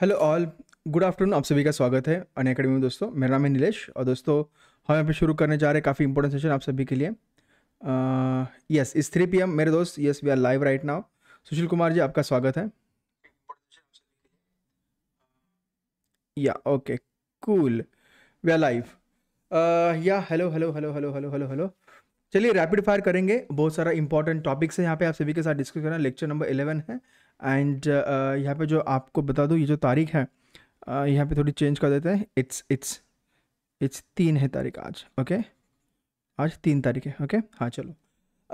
Hello all good afternoon आप सभी का स्वागत है अन अकेडमी में दोस्तों मेरा नाम है नीलेश और दोस्तों हम यहाँ पे शुरू करने जा रहे हैं काफ़ी इंपॉर्टेंट सेशन आप सभी के लिए यस इस थ्री पी मेरे दोस्त yes we are live right now Sushil Kumar ji आपका स्वागत है yeah okay cool we are live yeah hello hello hello hello hello hello hello चलिए रैपिड फायर करेंगे बहुत सारा इंपॉर्टेंट टॉपिक्स है यहाँ पे आप सभी के साथ डिस्कस करना लेक्चर नंबर इलेवन है एंड uh, uh, यहाँ पे जो आपको बता दूँ ये जो तारीख है uh, यहाँ पे थोड़ी चेंज कर देते हैं इट्स इट्स इट्स तीन है तारीख आज ओके आज तीन तारीख है ओके हाँ चलो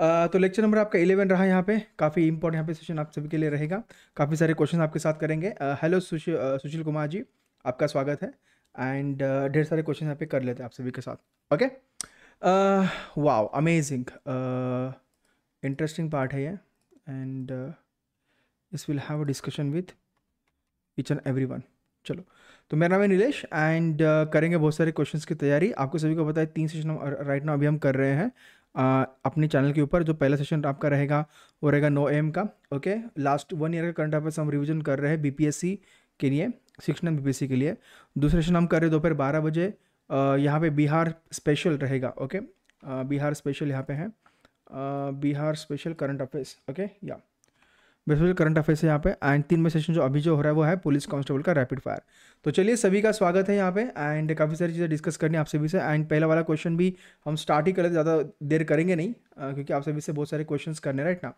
आ, तो लेक्चर नंबर आपका इलेवन रहा यहाँ पे काफ़ी इंपॉर्टेंट यहाँ पे सेशन आप सभी के लिए रहेगा काफ़ी सारे क्वेश्चन आपके साथ करेंगे हेलो सुशील सुशील कुमार जी आपका स्वागत है एंड ढेर सारे क्वेश्चन यहाँ पे कर लेते हैं आप सभी के साथ okay wow amazing interesting part है ये and this will have a discussion with each and every one चलो तो मेरा नाम है नीलेश एंड uh, करेंगे बहुत सारे क्वेश्चंस की तैयारी आपको सभी को बताए तीन सेशन राइट नाउ अभी हम कर रहे हैं uh, अपने चैनल के ऊपर जो पहला सेशन आपका रहेगा वो रहेगा नो एम का ओके लास्ट वन ईयर का करंट अफेयर्स हम रिविजन कर रहे हैं सी के लिए सिक्स नाइन बी के लिए दूसरा सेशन हम कर रहे हैं दोपहर बारह बजे uh, यहाँ पे बिहार स्पेशल रहेगा ओके uh, बिहार स्पेशल यहाँ पे है uh, Bihar special current affairs okay या बेसिकली करंट अफेयर्स है यहाँ पे एंड तीन में सेशन जो अभी जो हो रहा है वो है पुलिस कांस्टेबल का रैपिड फायर तो चलिए सभी का स्वागत है यहाँ पे एंड काफ़ी सारी चीज़ें डिस्कस करनी आप सभी से एंड पहला वाला क्वेश्चन भी हम स्टार्ट ही करें ज़्यादा देर करेंगे नहीं क्योंकि आप सभी से बहुत सारे क्वेश्चन करने राइट ना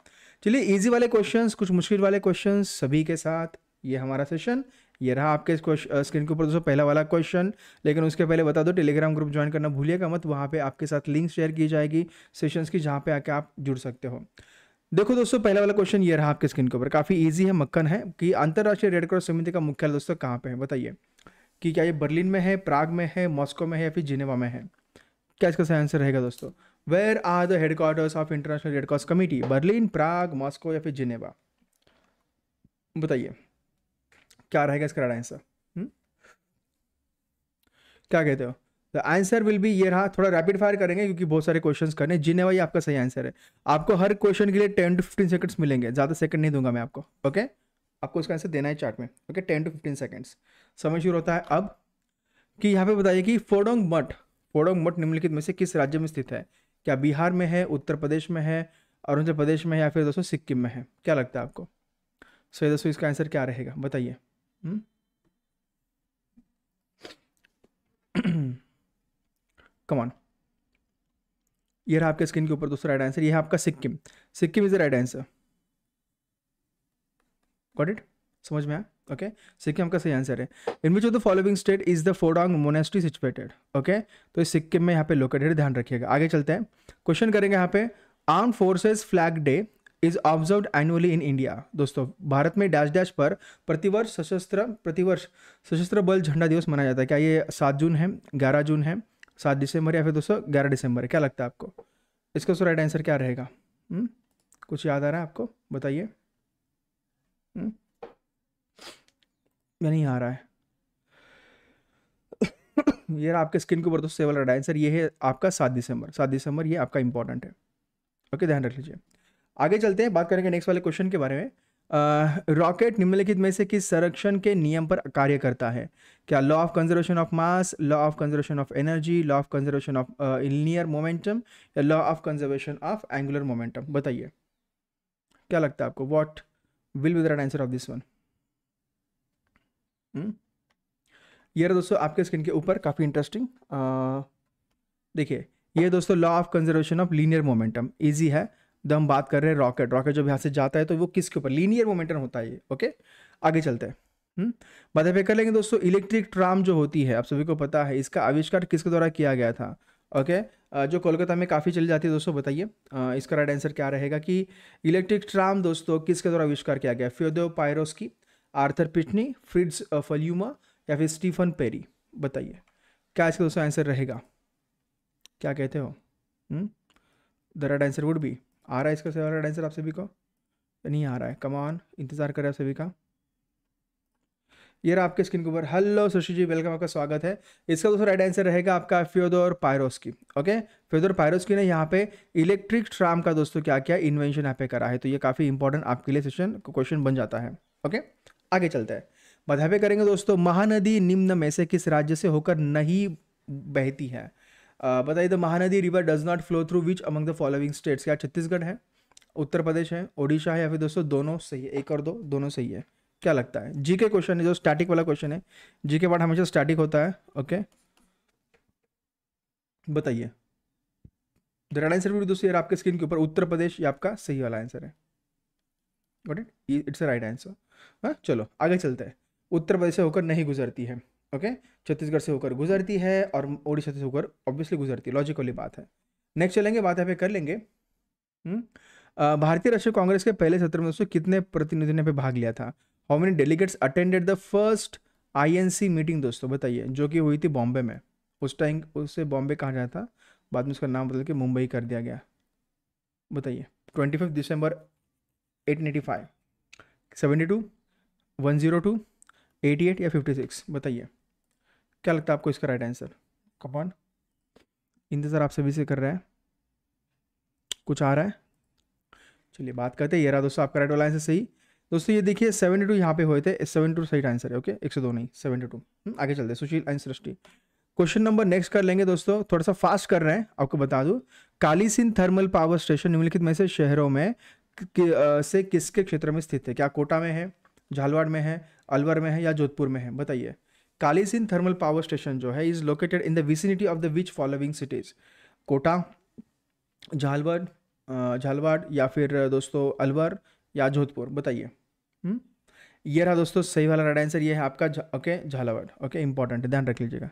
चलिए ईजी वाले क्वेश्चन कुछ मुश्किल वाले क्वेश्चन सभी के साथ ये हमारा सेशन ये रहा आपके स्क्रीन के ऊपर दोस्तों पहला वाला क्वेश्चन लेकिन उसके पहले बता दो टेलीग्राम ग्रुप ज्वाइन करना भूलिएगा मत वहाँ पे आपके साथ लिंक शेयर की जाएगी सेशंस की जहाँ पे आके आप जुड़ सकते हो देखो दोस्तों पहला वाला क्वेश्चन ये रहा आपके स्क्रीन के ऊपर काफ़ी ईजी है मक्खन है कि अंतर्राष्ट्रीय रेड क्रॉस समिति का मुख्यालय दोस्तों कहाँ पे है बताइए कि क्या ये बर्लिन में है प्राग में है मॉस्को में है या फिर जिनेवा में है क्या इसका सही आंसर रहेगा दोस्तों where are the headquarters of International Red Cross Berlin Prague Moscow या फिर जिनेवा बताइए क्या रहेगा इसका आंसर हम्म? क्या कहते हो द आंसर विल भी ये रहा थोड़ा रैपिड फायर करेंगे क्योंकि बहुत सारे क्वेश्चन करने जिन्हें भाई आपका सही आंसर है आपको हर क्वेश्चन के लिए टेन टू फिफ्टीन सेकंड्स मिलेंगे ज़्यादा सेकंड नहीं दूंगा मैं आपको ओके आपको उसका आंसर देना है चार्ट में okay ten to fifteen seconds समय शुरू होता है अब कि यहाँ पे बताइए कि फोडोंग मठ फोडोंग मठ निम्नलिखित में से किस राज्य में स्थित है क्या बिहार में है उत्तर प्रदेश में है अरुणाचल प्रदेश में है या फिर दोस्तों सिक्किम में है क्या लगता है आपको सो दोस्तों इसका आंसर क्या रहेगा बताइए हम्म? कमान ये रहा आपके स्क्रीन के ऊपर दूसरा राइट आंसर ये है आपका Sikkim Sikkim is the right answer got it समझ में आया ओके सिक्किम का सही आंसर है in which of the following state is the Phodong monastery situated okay तो इस सिक्किम में यहाँ पे लोकेटेड ध्यान रखिएगा आगे चलते हैं क्वेश्चन करेंगे यहाँ पे armed forces flag day is observed annually in India दोस्तों भारत में डैश डैश पर प्रतिवर्ष सशस्त्र प्रतिवर्ष सशस्त्र बल झंडा दिवस मनाया जाता है क्या ये सात जून है ग्यारह जून है सात दिसंबर या फिर दोस्तों ग्यारह दिसंबर क्या लगता है आपको इसका सो राइट आंसर क्या रहेगा हम्म? कुछ याद आ रहा है आपको बताइए या हम्म? नहीं आ रहा है ये आपके स्किन के ऊपर दोस्तों सेवल राइट आंसर ये है आपका सात दिसंबर सात दिसंबर ये आपका इंपॉर्टेंट है ओके ध्यान रख लीजिए आगे चलते हैं बात करेंगे नेक्स्ट वाले क्वेश्चन के बारे में रॉकेट निम्नलिखित में से किस संरक्षण के नियम पर कार्य करता है क्या law of conservation of mass law of conservation of energy law of conservation of linear momentum या law of conservation of angular momentum बताइए क्या लगता है आपको what will be the answer of this one ये दोस्तों आपके स्क्रीन के ऊपर काफ़ी इंटरेस्टिंग देखिए ये दोस्तों law of conservation of linear momentum easy है द हम बात कर रहे हैं रॉकेट रॉकेट जब यहाँ से जाता है तो वो किसके ऊपर लीनियर मोमेंटम होता है ये ओके आगे चलते हैं हम्म? बातें फिर कर लेंगे दोस्तों इलेक्ट्रिक ट्राम जो होती है आप सभी को पता है इसका आविष्कार किसके द्वारा किया गया था ओके जो कोलकाता में काफ़ी चली जाती है दोस्तों बताइए इसका राइट आंसर क्या रहेगा कि इलेक्ट्रिक ट्राम दोस्तों किसके द्वारा आविष्कार किया गया फ्योदो की आर्थर पिटनी फ्रिड्स फल्यूमा या फिर स्टीफन पेरी बताइए क्या इसका दोस्तों आंसर रहेगा क्या कहते हो the right answer would be आ रहा है इसका सही राइट आप सभी को नहीं आ रहा है कमान इंतज़ार कर रहे आप सभी का ये रहा आपके स्क्रीन के ऊपर हेलो सुशी जी वेलकम आपका स्वागत है इसका दूसरा राइट आंसर रहेगा आपका फ्योदोर पायरोस की ओके फ्योदोर पायरोस की ने यहाँ पे इलेक्ट्रिक ट्राम का दोस्तों क्या क्या इन्वेंशन यहाँ पे करा है तो ये काफ़ी इंपॉर्टेंट आपके लिए सेशन क्वेश्चन बन जाता है ओके आगे चलते हैं बधावे करेंगे दोस्तों महानदी निम्न में से किस राज्य से होकर नहीं बहती है बताइए the Mahanadi river does not flow through which among the following states क्या छत्तीसगढ़ है उत्तर प्रदेश है ओडिशा है या फिर दोस्तों दोनों सही है एक और दो दोनों सही है क्या लगता है जी के क्वेश्चन है जो स्टैटिक वाला क्वेश्चन है जी के पार्ट हमेशा स्टैटिक होता है ओके बताइए राइट आंसर भी दोस्तों यार आपके स्क्रीन के ऊपर उत्तर प्रदेश ये आपका सही वाला आंसर है इट्स राइट आंसर चलो आगे चलते हैं उत्तर प्रदेश से होकर नहीं गुजरती है ओके छत्तीसगढ़ से होकर गुजरती है और ओडिशा से होकर ऑब्वियसली गुजरती है लॉजिकली बात है नेक्स्ट चलेंगे बात यहाँ पे कर लेंगे हम्म? भारतीय राष्ट्रीय कांग्रेस के पहले सत्र में दोस्तों कितने प्रतिनिधि ने पे भाग लिया था how many delegates attended the first INC meeting दोस्तों बताइए जो कि हुई थी बॉम्बे में उस टाइम उसे बॉम्बे कहा जाता था बाद में उसका नाम बदल के मुंबई कर दिया गया बताइए twenty fifth December eighteen eighty five seventy two one zero two eighty eight या फिफ्टी सिक्स बताइए क्या लगता है आपको इसका राइट आंसर कमॉन इंतज़ार आप सभी से कर रहे हैं कुछ आ रहा है चलिए बात करते हैं ये रहा दोस्तों आपका राइट वाला आंसर सही दोस्तों ये देखिए सेवेंटी टू यहाँ पे हुए थे सेवन टू सही आंसर है ओके एक सौ दो नहीं सेवेंटी टू हम्म, आगे चलते हैं Sushil answer Srishti question number next कर लेंगे दोस्तों थोड़ा सा फास्ट कर रहे हैं आपको बता दूँ Kali Sindh thermal power station निम्नलिखित में से शहरों में कि, आ, से किसके क्षेत्र में स्थित है क्या कोटा में है झालवाड़ में है अलवर में है या जोधपुर में है बताइए कालीसिन थर्मल पावर स्टेशन जो है is located in the vicinity of the which following cities Kota Jhalawar Jhalawar या फिर दोस्तों अलवर या जोधपुर बताइए हम्म? ये रहा दोस्तों सही वाला राइट आंसर ये है आपका ओके झालावाड़ ओके इंपॉर्टेंट ध्यान रख लीजिएगा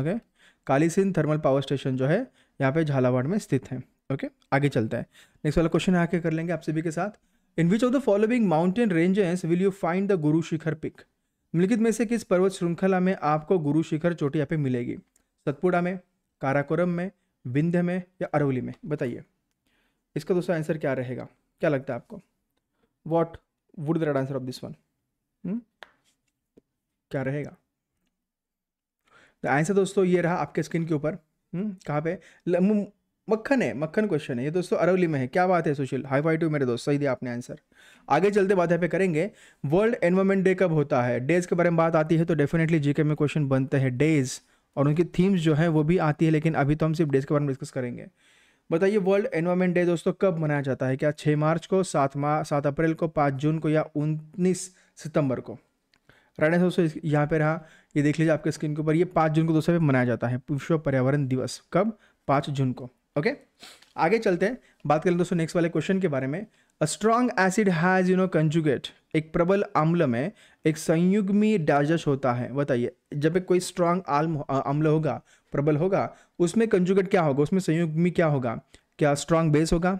okay Kalisindh thermal power station जो है यहाँ पे झालावाड़ में स्थित है ओके आगे चलता है नेक्स्ट वाला क्वेश्चन आके कर लेंगे आप सभी के साथ in which of the following mountain ranges will you find the Guru Shikhar pick निम्नलिखित में से किस पर्वत श्रृंखला में आपको गुरु शिखर चोटी यहाँ पे मिलेगी सतपुड़ा में काराकोरम में विंध्य में या अरवली में बताइए इसका दूसरा आंसर क्या रहेगा क्या लगता है आपको what would the right answer of this one क्या रहेगा आंसर दोस्तों ये रहा आपके स्क्रीन के ऊपर हम्म? कहाँ पे मक्खन है मक्खन क्वेश्चन है ये दोस्तों अरवली में है क्या बात है सुशील हाई फाई टू मेरे दोस्त सही दिया आपने आंसर आगे चलते बात यहाँ पे करेंगे वर्ल्ड एनवायरमेंट डे कब होता है डेज के बारे में बात आती है तो डेफिनेटली जीके में क्वेश्चन बनते हैं डेज और उनकी थीम्स जो है वो भी आती है लेकिन अभी तो हम सिर्फ डेज के बारे में डिस्कस करेंगे बताइए वर्ल्ड एनवायरमेंट डे दोस्तों कब मनाया जाता है क्या छः मार्च को सात माह सात अप्रैल को पाँच जून को या उन्नीस सितंबर को राइट दोस्तों यहाँ पे रहा ये देख लीजिए आपके स्क्रीन के ऊपर ये पाँच जून को दोस्तों मनाया जाता है विश्व पर्यावरण दिवस कब पाँच जून को ओके आगे चलते हैं बात करें दोस्तों नेक्स्ट वाले क्वेश्चन के बारे में a strong acid has you know conjugate एक प्रबल अम्ल में एक संयुग्मी डाइजस्ट होता है बताइए जब एक कोई स्ट्रॉन्ग अम्ल होगा प्रबल होगा उसमें कंजुगेट क्या होगा उसमें संयुग्मी क्या होगा क्या स्ट्रॉन्ग बेस होगा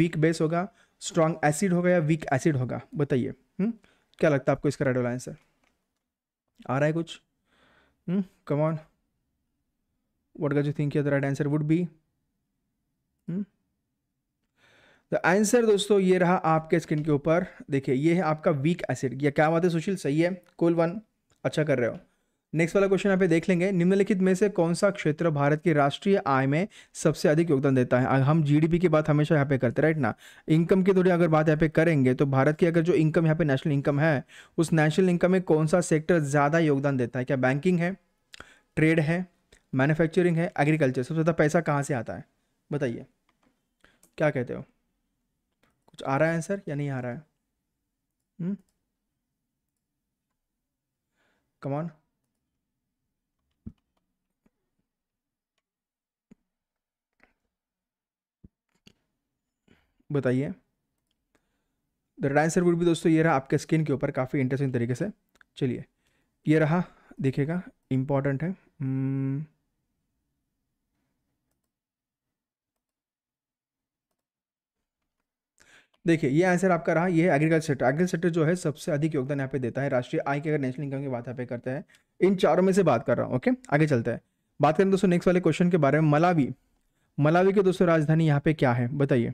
वीक बेस होगा स्ट्रॉन्ग एसिड होगा या वीक एसिड होगा बताइए हम्म? क्या लगता है आपको इसका राइट वाला आंसर आ रहा है कुछ come on what does you think the right answer would be तो आंसर दोस्तों ये रहा आपके स्किन के ऊपर देखिए ये है आपका वीक एसिड या क्या बात है सुशील सही है कुल वन अच्छा कर रहे हो नेक्स्ट वाला क्वेश्चन यहाँ पे देख लेंगे निम्नलिखित में से कौन सा क्षेत्र भारत की राष्ट्रीय आय में सबसे अधिक योगदान देता है हम जीडीपी की बात हमेशा यहाँ पे करते राइट ना इनकम की थोड़ी अगर बात यहाँ पे करेंगे तो भारत की अगर जो इनकम यहाँ पे नेशनल इनकम है उस नेशनल इनकम में कौन सा सेक्टर ज़्यादा योगदान देता है क्या बैंकिंग है ट्रेड है मैन्युफैक्चरिंग है एग्रीकल्चर सबसे ज़्यादा पैसा कहाँ से आता है बताइए क्या कहते हो कुछ आ रहा है आंसर या नहीं आ रहा है कमान हम्म? बताइए द राइट आंसर वुड भी दोस्तों ये रहा आपके स्किन के ऊपर काफ़ी इंटरेस्टिंग तरीके से चलिए ये रहा देखिएगा इम्पॉर्टेंट है hmm. देखिए ये आंसर आपका रहा ये एग्रीकल्चर सेक्टर एग्रीकल्चर सेक्टर जो है सबसे अधिक योगदान यहाँ पे देता है राष्ट्रीय आय की अगर नेशनल इनकम की बात यहाँ पे करते हैं इन चारों में से बात कर रहा हूँ ओके आगे चलते हैं बात करें दोस्तों नेक्स्ट वाले क्वेश्चन के बारे में मलावी मलावी की दोस्तों राजधानी यहाँ पे क्या है बताइए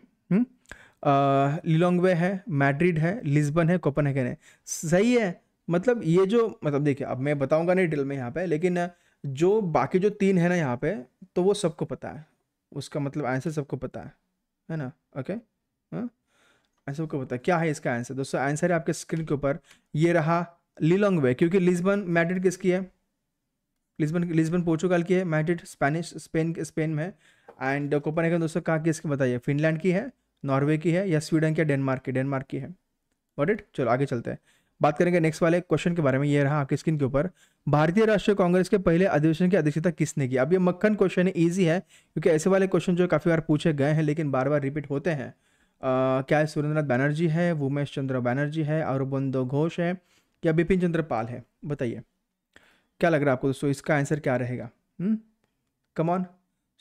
लिलोंगवे हम्म? है मैड्रिड है लिस्बन है कोपनहेगन है सही है मतलब ये जो मतलब देखिए अब मैं बताऊंगा नहीं डिल में यहाँ पे लेकिन जो बाकी जो तीन है ना यहाँ पे तो वो सबको पता है उसका मतलब आंसर सबको पता है है ना ओके हाँ ऐसे को बताया क्या है इसका आंसर दोस्तों आंसर है आपके स्क्रीन के ऊपर ये रहा लिलोंग वे क्योंकि लिस्बन मैड्रिड किसकी है लिस्बन लिस्बन पोर्चुगल की है मैड्रिड स्पेनिश स्पेन स्पेन में एंड कोपनहेगन दोस्तों कहाँ की इसकी बताइए फिनलैंड की है नॉर्वे की है या स्वीडन की डेनमार्क की डेनमार्क की है वॉट इट चलो आगे चलते हैं बात करेंगे नेक्स्ट वाले क्वेश्चन के बारे में ये रहा आपकी स्क्रीन के ऊपर भारतीय राष्ट्रीय कांग्रेस के पहले अधिवेशन की अध्यक्षता किसने की अब ये मक्खन क्वेश्चन है ईजी है क्योंकि ऐसे वाले क्वेश्चन जो काफ़ी बार पूछे गए हैं लेकिन बार बार रिपीट होते हैं क्या सुरेंद्र नाथ बैनर्जी है उमेश चंद्र बैनर्जी है अरबंदो घोष है या बिपिन चंद्र पाल है बताइए क्या लग रहा है आपको दोस्तों इसका आंसर क्या रहेगा कमॉन हम्म?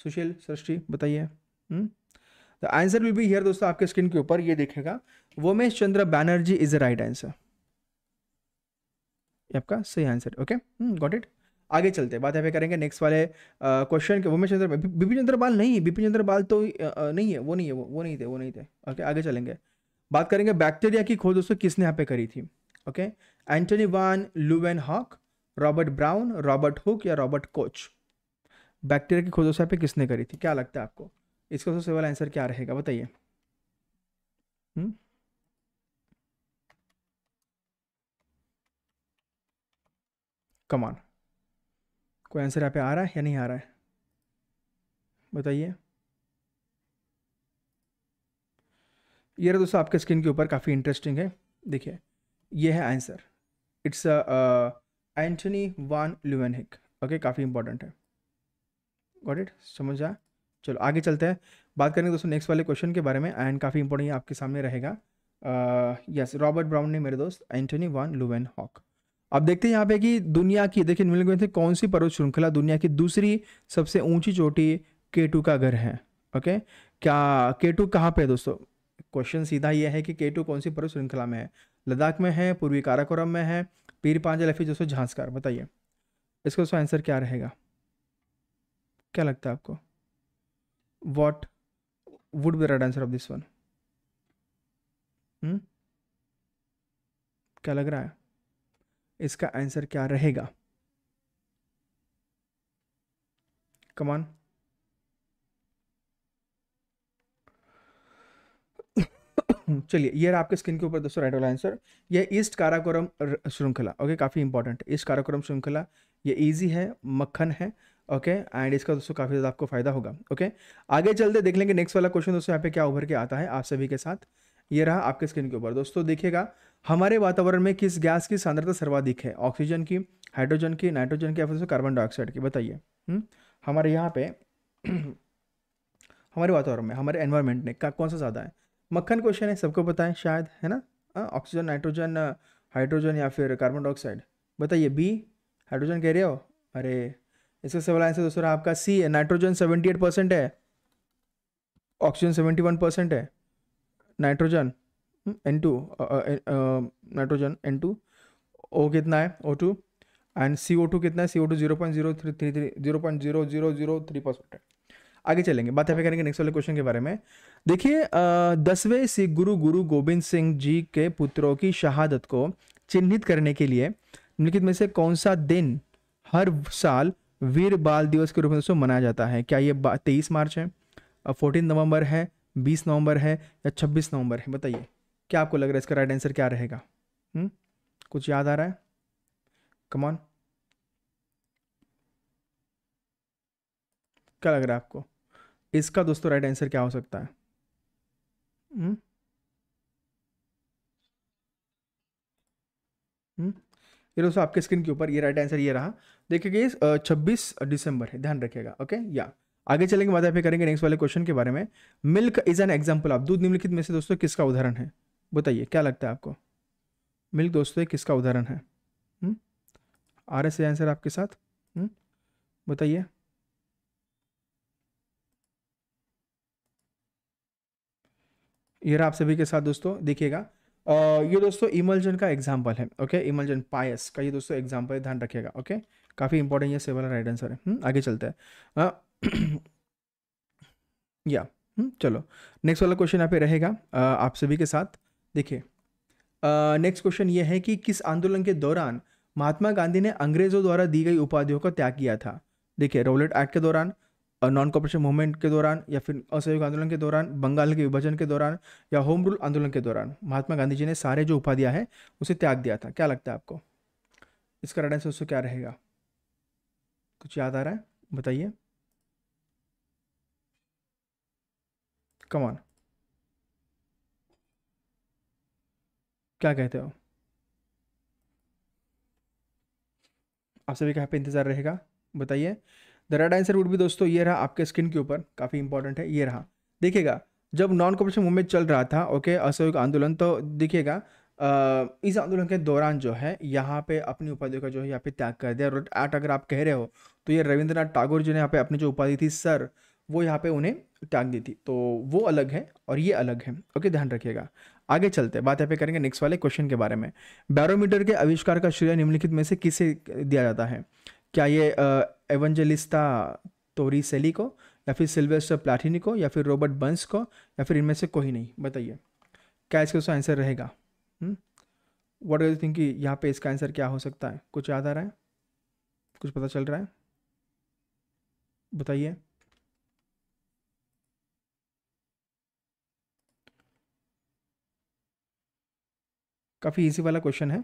सुशील सृष्टि बताइए the answer will be here दोस्तों आपके स्क्रीन के ऊपर ये देखेगा Womesh Chandra Banerjee is the right answer आपका सही आंसर ओके गॉट इट आगे चलते बात यहाँ पे करेंगे नेक्स्ट वाले क्वेश्चन के वोमेश चंद्र बिपिन चंद्र बाल नहीं बिपिन चंद्र बाल तो नहीं है वो नहीं है वो वो नहीं थे वो नहीं थे ओके आगे चलेंगे बात करेंगे बैक्टीरिया की खोज दोस्तों किसने यहाँ पे करी थी okay Antony van Leeuwenhoek Robert Brown Robert Hooke या रॉबर्ट कोच बैक्टीरिया की खोज दोस्तों यहाँ पे किसने करी थी क्या लगता है आपको इसका सबसे वाला आंसर क्या रहेगा बताइए कमान हम्म? कोई आंसर यहाँ पे आ रहा है या नहीं आ रहा है बताइए ये रहा दोस्तों आपके स्किन के ऊपर काफ़ी इंटरेस्टिंग है देखिए ये है answer it's Antony van Leeuwenhoek okay काफ़ी इंपॉर्टेंट है गॉट इट समझ जा चलो आगे चलते हैं बात करेंगे दोस्तों नेक्स्ट वाले क्वेश्चन के बारे में एंड काफ़ी इंपॉर्टेंट आपके सामने रहेगा यस रॉबर्ट ब्राउन ने मेरे दोस्त एंटनी वान लुवेन हॉक अब देखते हैं यहाँ पे कि दुनिया की देखिए निम्नलिखित में कौन सी पर्वत श्रृंखला दुनिया की दूसरी सबसे ऊंची चोटी केटू का घर है ओके क्या केटू कहाँ पे है दोस्तों क्वेश्चन सीधा ये है कि केटू कौन सी पर्वत श्रृंखला में है लद्दाख में है पूर्वी काराकोरम में है पीर या फिर दोस्तों झांसकार बताइए इसका दोस्तों आंसर क्या रहेगा क्या लगता है आपको what would be right answer of this one क्या लग रहा है इसका आंसर क्या रहेगा कमान चलिए ये रहा आपके स्किन के ऊपर दोस्तों राइट वाला आंसर ये ईस्ट काराकोरम श्रृंखला ओके काफ़ी इंपॉर्टेंट ईस्ट काराकोरम श्रृंखला ये इजी है मक्खन है ओके एंड इसका दोस्तों काफ़ी ज़्यादा आपको फायदा होगा ओके आगे चलते देख लेंगे नेक्स्ट वाला क्वेश्चन दोस्तों यहाँ पे क्या उभर के आता है आप सभी के साथ ये रहा आपके स्क्रीन के ऊपर दोस्तों देखिएगा हमारे वातावरण में किस गैस की सांद्रता सर्वाधिक है ऑक्सीजन की हाइड्रोजन की नाइट्रोजन की या फिर कार्बन डाइऑक्साइड की बताइए हम्म? हमारे यहाँ पे हमारे वातावरण में हमारे एनवायरनमेंट में का कौन सा ज़्यादा है मक्खन क्वेश्चन है सबको पता है शायद है ना ऑक्सीजन नाइट्रोजन हाइड्रोजन या फिर कार्बन डाइऑक्साइड बताइए बी हाइड्रोजन कह रहे हो अरे इसका सवाल आंसर दोस्तों आपका C nitrogen seventy eight percent है ऑक्सीजन सेवेंटी वन परसेंट है nitrogen N two nitrogen N two O कितना है O two and C O two कितना है C O two zero point zero three three three zero point zero zero zero three percent है आगे चलेंगे बात हमें करेंगे नेक्स्ट वाले क्वेश्चन के बारे में देखिए uh, दसवें सिख गुरु गुरु गोविंद सिंह जी के पुत्रों की शहादत को चिन्हित करने के लिए निम्नलिखित में से कौन सा दिन हर साल वीर बाल दिवस के रूप में दोस्तों मनाया जाता है क्या ये तेईस मार्च है फोर्टीन uh, नवंबर है बीस नवंबर है या छब्बीस नवंबर है बताइए क्या आपको लग रहा है इसका राइट आंसर क्या रहेगा हुँ? हम्म? कुछ याद आ रहा है कमॉन क्या लग रहा है आपको इसका दोस्तों राइट आंसर क्या हो सकता है हुँ? हम्म? हम्म? ये दोस्तों आपके स्क्रीन के ऊपर ये राइट आंसर ये रहा देखिए ये छब्बीस दिसंबर है ध्यान रखिएगा ओके या आगे चलेंगे बात करेंगे नेक्स्ट वाले क्वेश्चन के बारे में मिल्क इज एन एग्जांपल आप दूध निम्नलिखित में से दोस्तों किसका उदाहरण है बताइए क्या लगता है आपको मिल्क दोस्तों एक किसका उदाहरण है हम्म? आर एस आंसर आपके साथ हम्म? बताइए ये रहा आप सभी के साथ दोस्तों देखिएगा ये दोस्तों इमलजन का एग्जाम्पल है ओके इमलजन पायस का ये दोस्तों एग्जाम्पल ध्यान रखिएगा ओके काफ़ी इंपॉर्टेंट ये से वाला राइट आंसर है हुँ? हम्म? आगे चलते हैं या हुँ? चलो नेक्स्ट वाला क्वेश्चन यहाँ पे रहेगा आप सभी के साथ देखिए नेक्स्ट क्वेश्चन ये है कि किस आंदोलन के दौरान महात्मा गांधी ने अंग्रेज़ों द्वारा दी गई उपाधियों का त्याग किया था देखिए रोलेट एक्ट के दौरान नॉन कॉपरेशन मूवमेंट के दौरान या फिर असहयोग आंदोलन के दौरान बंगाल के विभाजन के दौरान या होम रूल आंदोलन के दौरान महात्मा गांधी जी ने सारे जो उपाधियाँ हैं उसे त्याग दिया था क्या लगता है आपको इसका राइट आंसर उससे क्या रहेगा कुछ याद आ रहा है बताइए कमान क्या कहते हो आप सभी का पे इंतज़ार रहेगा बताइए द राइट आंसर वुड भी दोस्तों ये रहा आपके स्किन के ऊपर काफ़ी इंपॉर्टेंट है ये रहा देखिएगा जब नॉन कॉपरेशन मूवमेंट चल रहा था ओके असहयोग आंदोलन तो देखिएगा इस आंदोलन के दौरान जो है यहाँ पे अपनी उपाधि का जो है यहाँ पे त्याग कर दिया और आठ अगर आप कह रहे हो तो ये रविंद्रनाथ टागोर जी ने यहाँ पे अपनी जो उपाधि थी सर वो यहाँ पे उन्हें त्याग दी थी तो वो अलग है और ये अलग है ओके ध्यान रखिएगा आगे चलते बात यहाँ पे करेंगे नेक्स्ट वाले क्वेश्चन के बारे में बैरोमीटर के आविष्कार का श्रेय निम्नलिखित में से किसे दिया जाता है क्या ये एवंजलिस्ता तोरी सेली को या फिर सिल्वेस्टर प्लाटिनी को या फिर रॉबर्ट बंस को या फिर इनमें से कोई नहीं बताइए क्या इसका उसका आंसर रहेगा वट आर यू थिंक यहाँ पे इसका आंसर क्या हो सकता है कुछ याद आ रहा है कुछ पता चल रहा है बताइए काफ़ी ईजी वाला क्वेश्चन है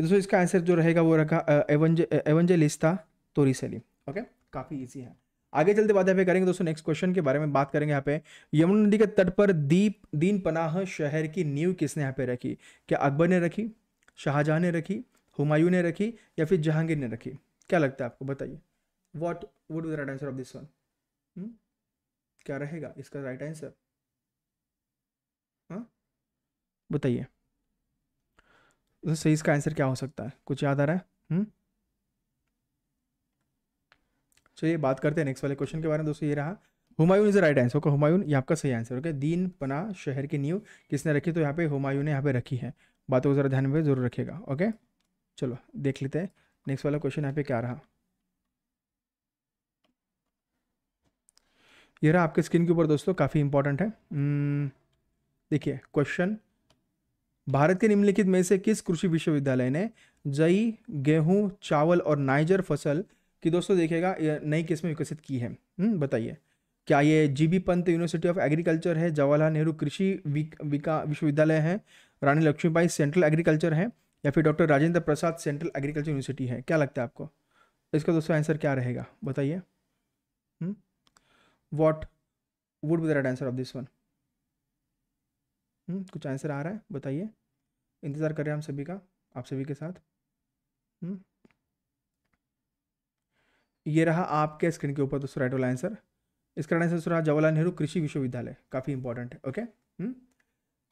दोस्तों इसका आंसर जो रहेगा वो रखा एवंज तोरी सेली ओके काफ़ी ईजी है आगे चलते बात यहाँ पे करेंगे दोस्तों नेक्स्ट क्वेश्चन के बारे में बात करेंगे यहाँ पे यमुना नदी के तट पर दीप दीन पनाह शहर की नींव किसने यहाँ पे रखी क्या अकबर ने रखी शाहजहाँ ने रखी हुमायूं ने रखी या फिर जहांगीर ने रखी क्या लगता है आपको बताइए what would the right answer of this one क्या रहेगा इसका राइट हाँ? आंसर बताइए तो सही इसका आंसर क्या हो सकता है कुछ याद आ रहा है हम्म? चलिए बात करते हैं नेक्स्ट वाले क्वेश्चन के बारे में दोस्तों ये रहा Humayun is right answer okay Humayun ये आपका सही आंसर ओके दीन पना शहर की नींव किसने रखी तो यहाँ पे हुमायूं ने यहाँ पे रखी है बातों को ज़रा ध्यान में जरूर रखेगा ओके चलो देख लेते हैं नेक्स्ट वाला क्वेश्चन यहाँ पे क्या रहा ये रहा आपके स्किन के ऊपर दोस्तों काफ़ी इंपॉर्टेंट है hmm, देखिए क्वेश्चन भारत के निम्नलिखित में से किस कृषि विश्वविद्यालय ने जई गेहूं चावल और नाइजर फसल की दोस्तों देखिएगा नई किस्में विकसित की है हम्म, बताइए क्या ये G B Pant university of agriculture है जवाहरलाल नेहरू कृषि विका विश्वविद्यालय है रानी लक्ष्मीबाई सेंट्रल एग्रीकल्चर है या फिर doctor Rajendra Prasad central agriculture university है क्या लगता है आपको इसका दोस्तों आंसर क्या रहेगा बताइए what would be the right answer of this one हम्म, कुछ आंसर आ रहा है बताइए इंतज़ार कर रहे हैं हम सभी का आप सभी के साथ हम्म। ये रहा आपके स्क्रीन के ऊपर दोस्तों राइट वाला आंसर इसका आंसर सुना जवाहरलाल नेहरू कृषि विश्वविद्यालय काफ़ी इंपॉर्टेंट है ओके हम्म।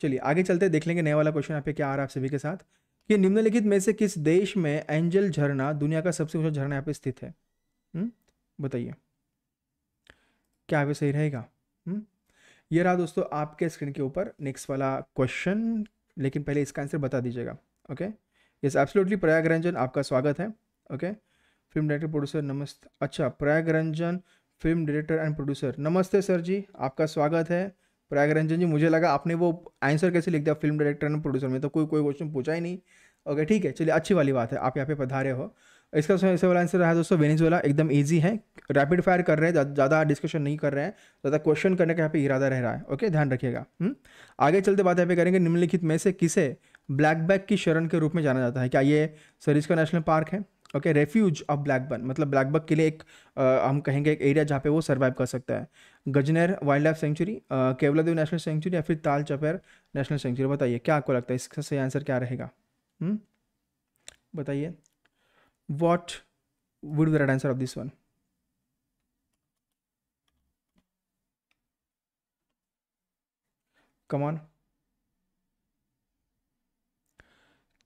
चलिए आगे चलते देख लेंगे नया वाला क्वेश्चन यहाँ पे क्या आ रहा है आप सभी के साथ कि निम्नलिखित में से किस देश में एंजल झरना दुनिया का सबसे ऊंचा झरना यहाँ पे स्थित है बताइए क्या यहाँ सही रहेगा ये रहा दोस्तों आपके स्क्रीन के ऊपर नेक्स्ट वाला क्वेश्चन लेकिन पहले इसका आंसर बता दीजिएगा okay yes absolutely Prayag Ranjan आपका स्वागत है ओके फिल्म डायरेक्टर प्रोड्यूसर नमस्ते अच्छा Prayag Ranjan film director and producer नमस्ते सर जी आपका स्वागत है प्रयाग रंजन जी मुझे लगा आपने वो आंसर कैसे लिख दिया फिल्म डायरेक्टर एंड प्रोड्यूसर में तो कोई कोई क्वेश्चन पूछा ही नहीं ओके ठीक है चलिए अच्छी वाली बात है आप यहाँ पे पधारे हो इसका ऐसे वाला आंसर रहा दोस्तों वेनेजुएला एकदम ईजी है रैपिड फायर कर रहे हैं ज़्यादा डिस्कशन नहीं कर रहे हैं ज़्यादा क्वेश्चन करने का यहाँ पे इरादा रह रहा है ओके ध्यान रखिएगा हम्म? आगे चलते बात यहाँ पे करेंगे निम्नलिखित में से किसे ब्लैकबैक की शरण के रूप में जाना जाता है क्या ये सरिस्का का नेशनल पार्क है ओके रेफ्यूज ऑफ ब्लैकबन मतलब ब्लैकबक के लिए एक आ, हम कहेंगे एक एरिया जहाँ पे वो सर्वाइव कर सकता है Gajner wild life sanctuary Keoladeo national sanctuary या फिर ताल चपेर नेशनल सेंचुरी बताइए क्या आपको लगता है इसका सही आंसर क्या रहेगा हम्म? बताइए what would be the right answer of this one? Come on.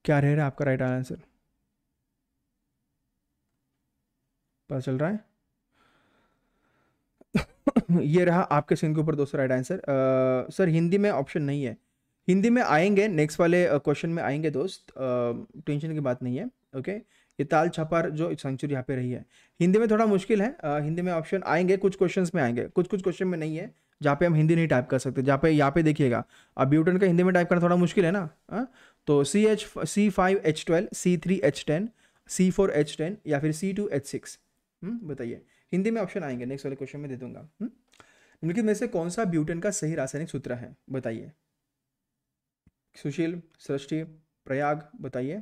क्या रहेगा आपका राइट आंसर पता चल रहा है ये रहा आपके स्क्रीन के ऊपर दोस्तों राइट आंसर सर हिंदी में ऑप्शन नहीं है हिंदी में आएंगे नेक्स्ट वाले क्वेश्चन में आएंगे दोस्त टेंशन की बात नहीं है ओके okay? ये ताल छपर जो सेंचुरी यहाँ पे रही है हिंदी में थोड़ा मुश्किल है आ, हिंदी में ऑप्शन आएंगे कुछ क्वेश्चन में आएंगे कुछ कुछ क्वेश्चन में नहीं है जहाँ पे हम हिंदी नहीं टाइप कर सकते जहाँ पे यहाँ पे देखिएगा अब ब्यूटन का हिंदी में टाइप करना थोड़ा मुश्किल है ना आ? तो C H C five H twelve C three H ten C four H ten या फिर सी टू एच सिक्स बताइए हिंदी में ऑप्शन आएंगे नेक्स्ट वाले क्वेश्चन में दे दूंगा हम्म, निम्नलिखित में से कौन सा ब्यूटन का सही रासायनिक सूत्र है बताइए सुशील सृष्टि प्रयाग बताइए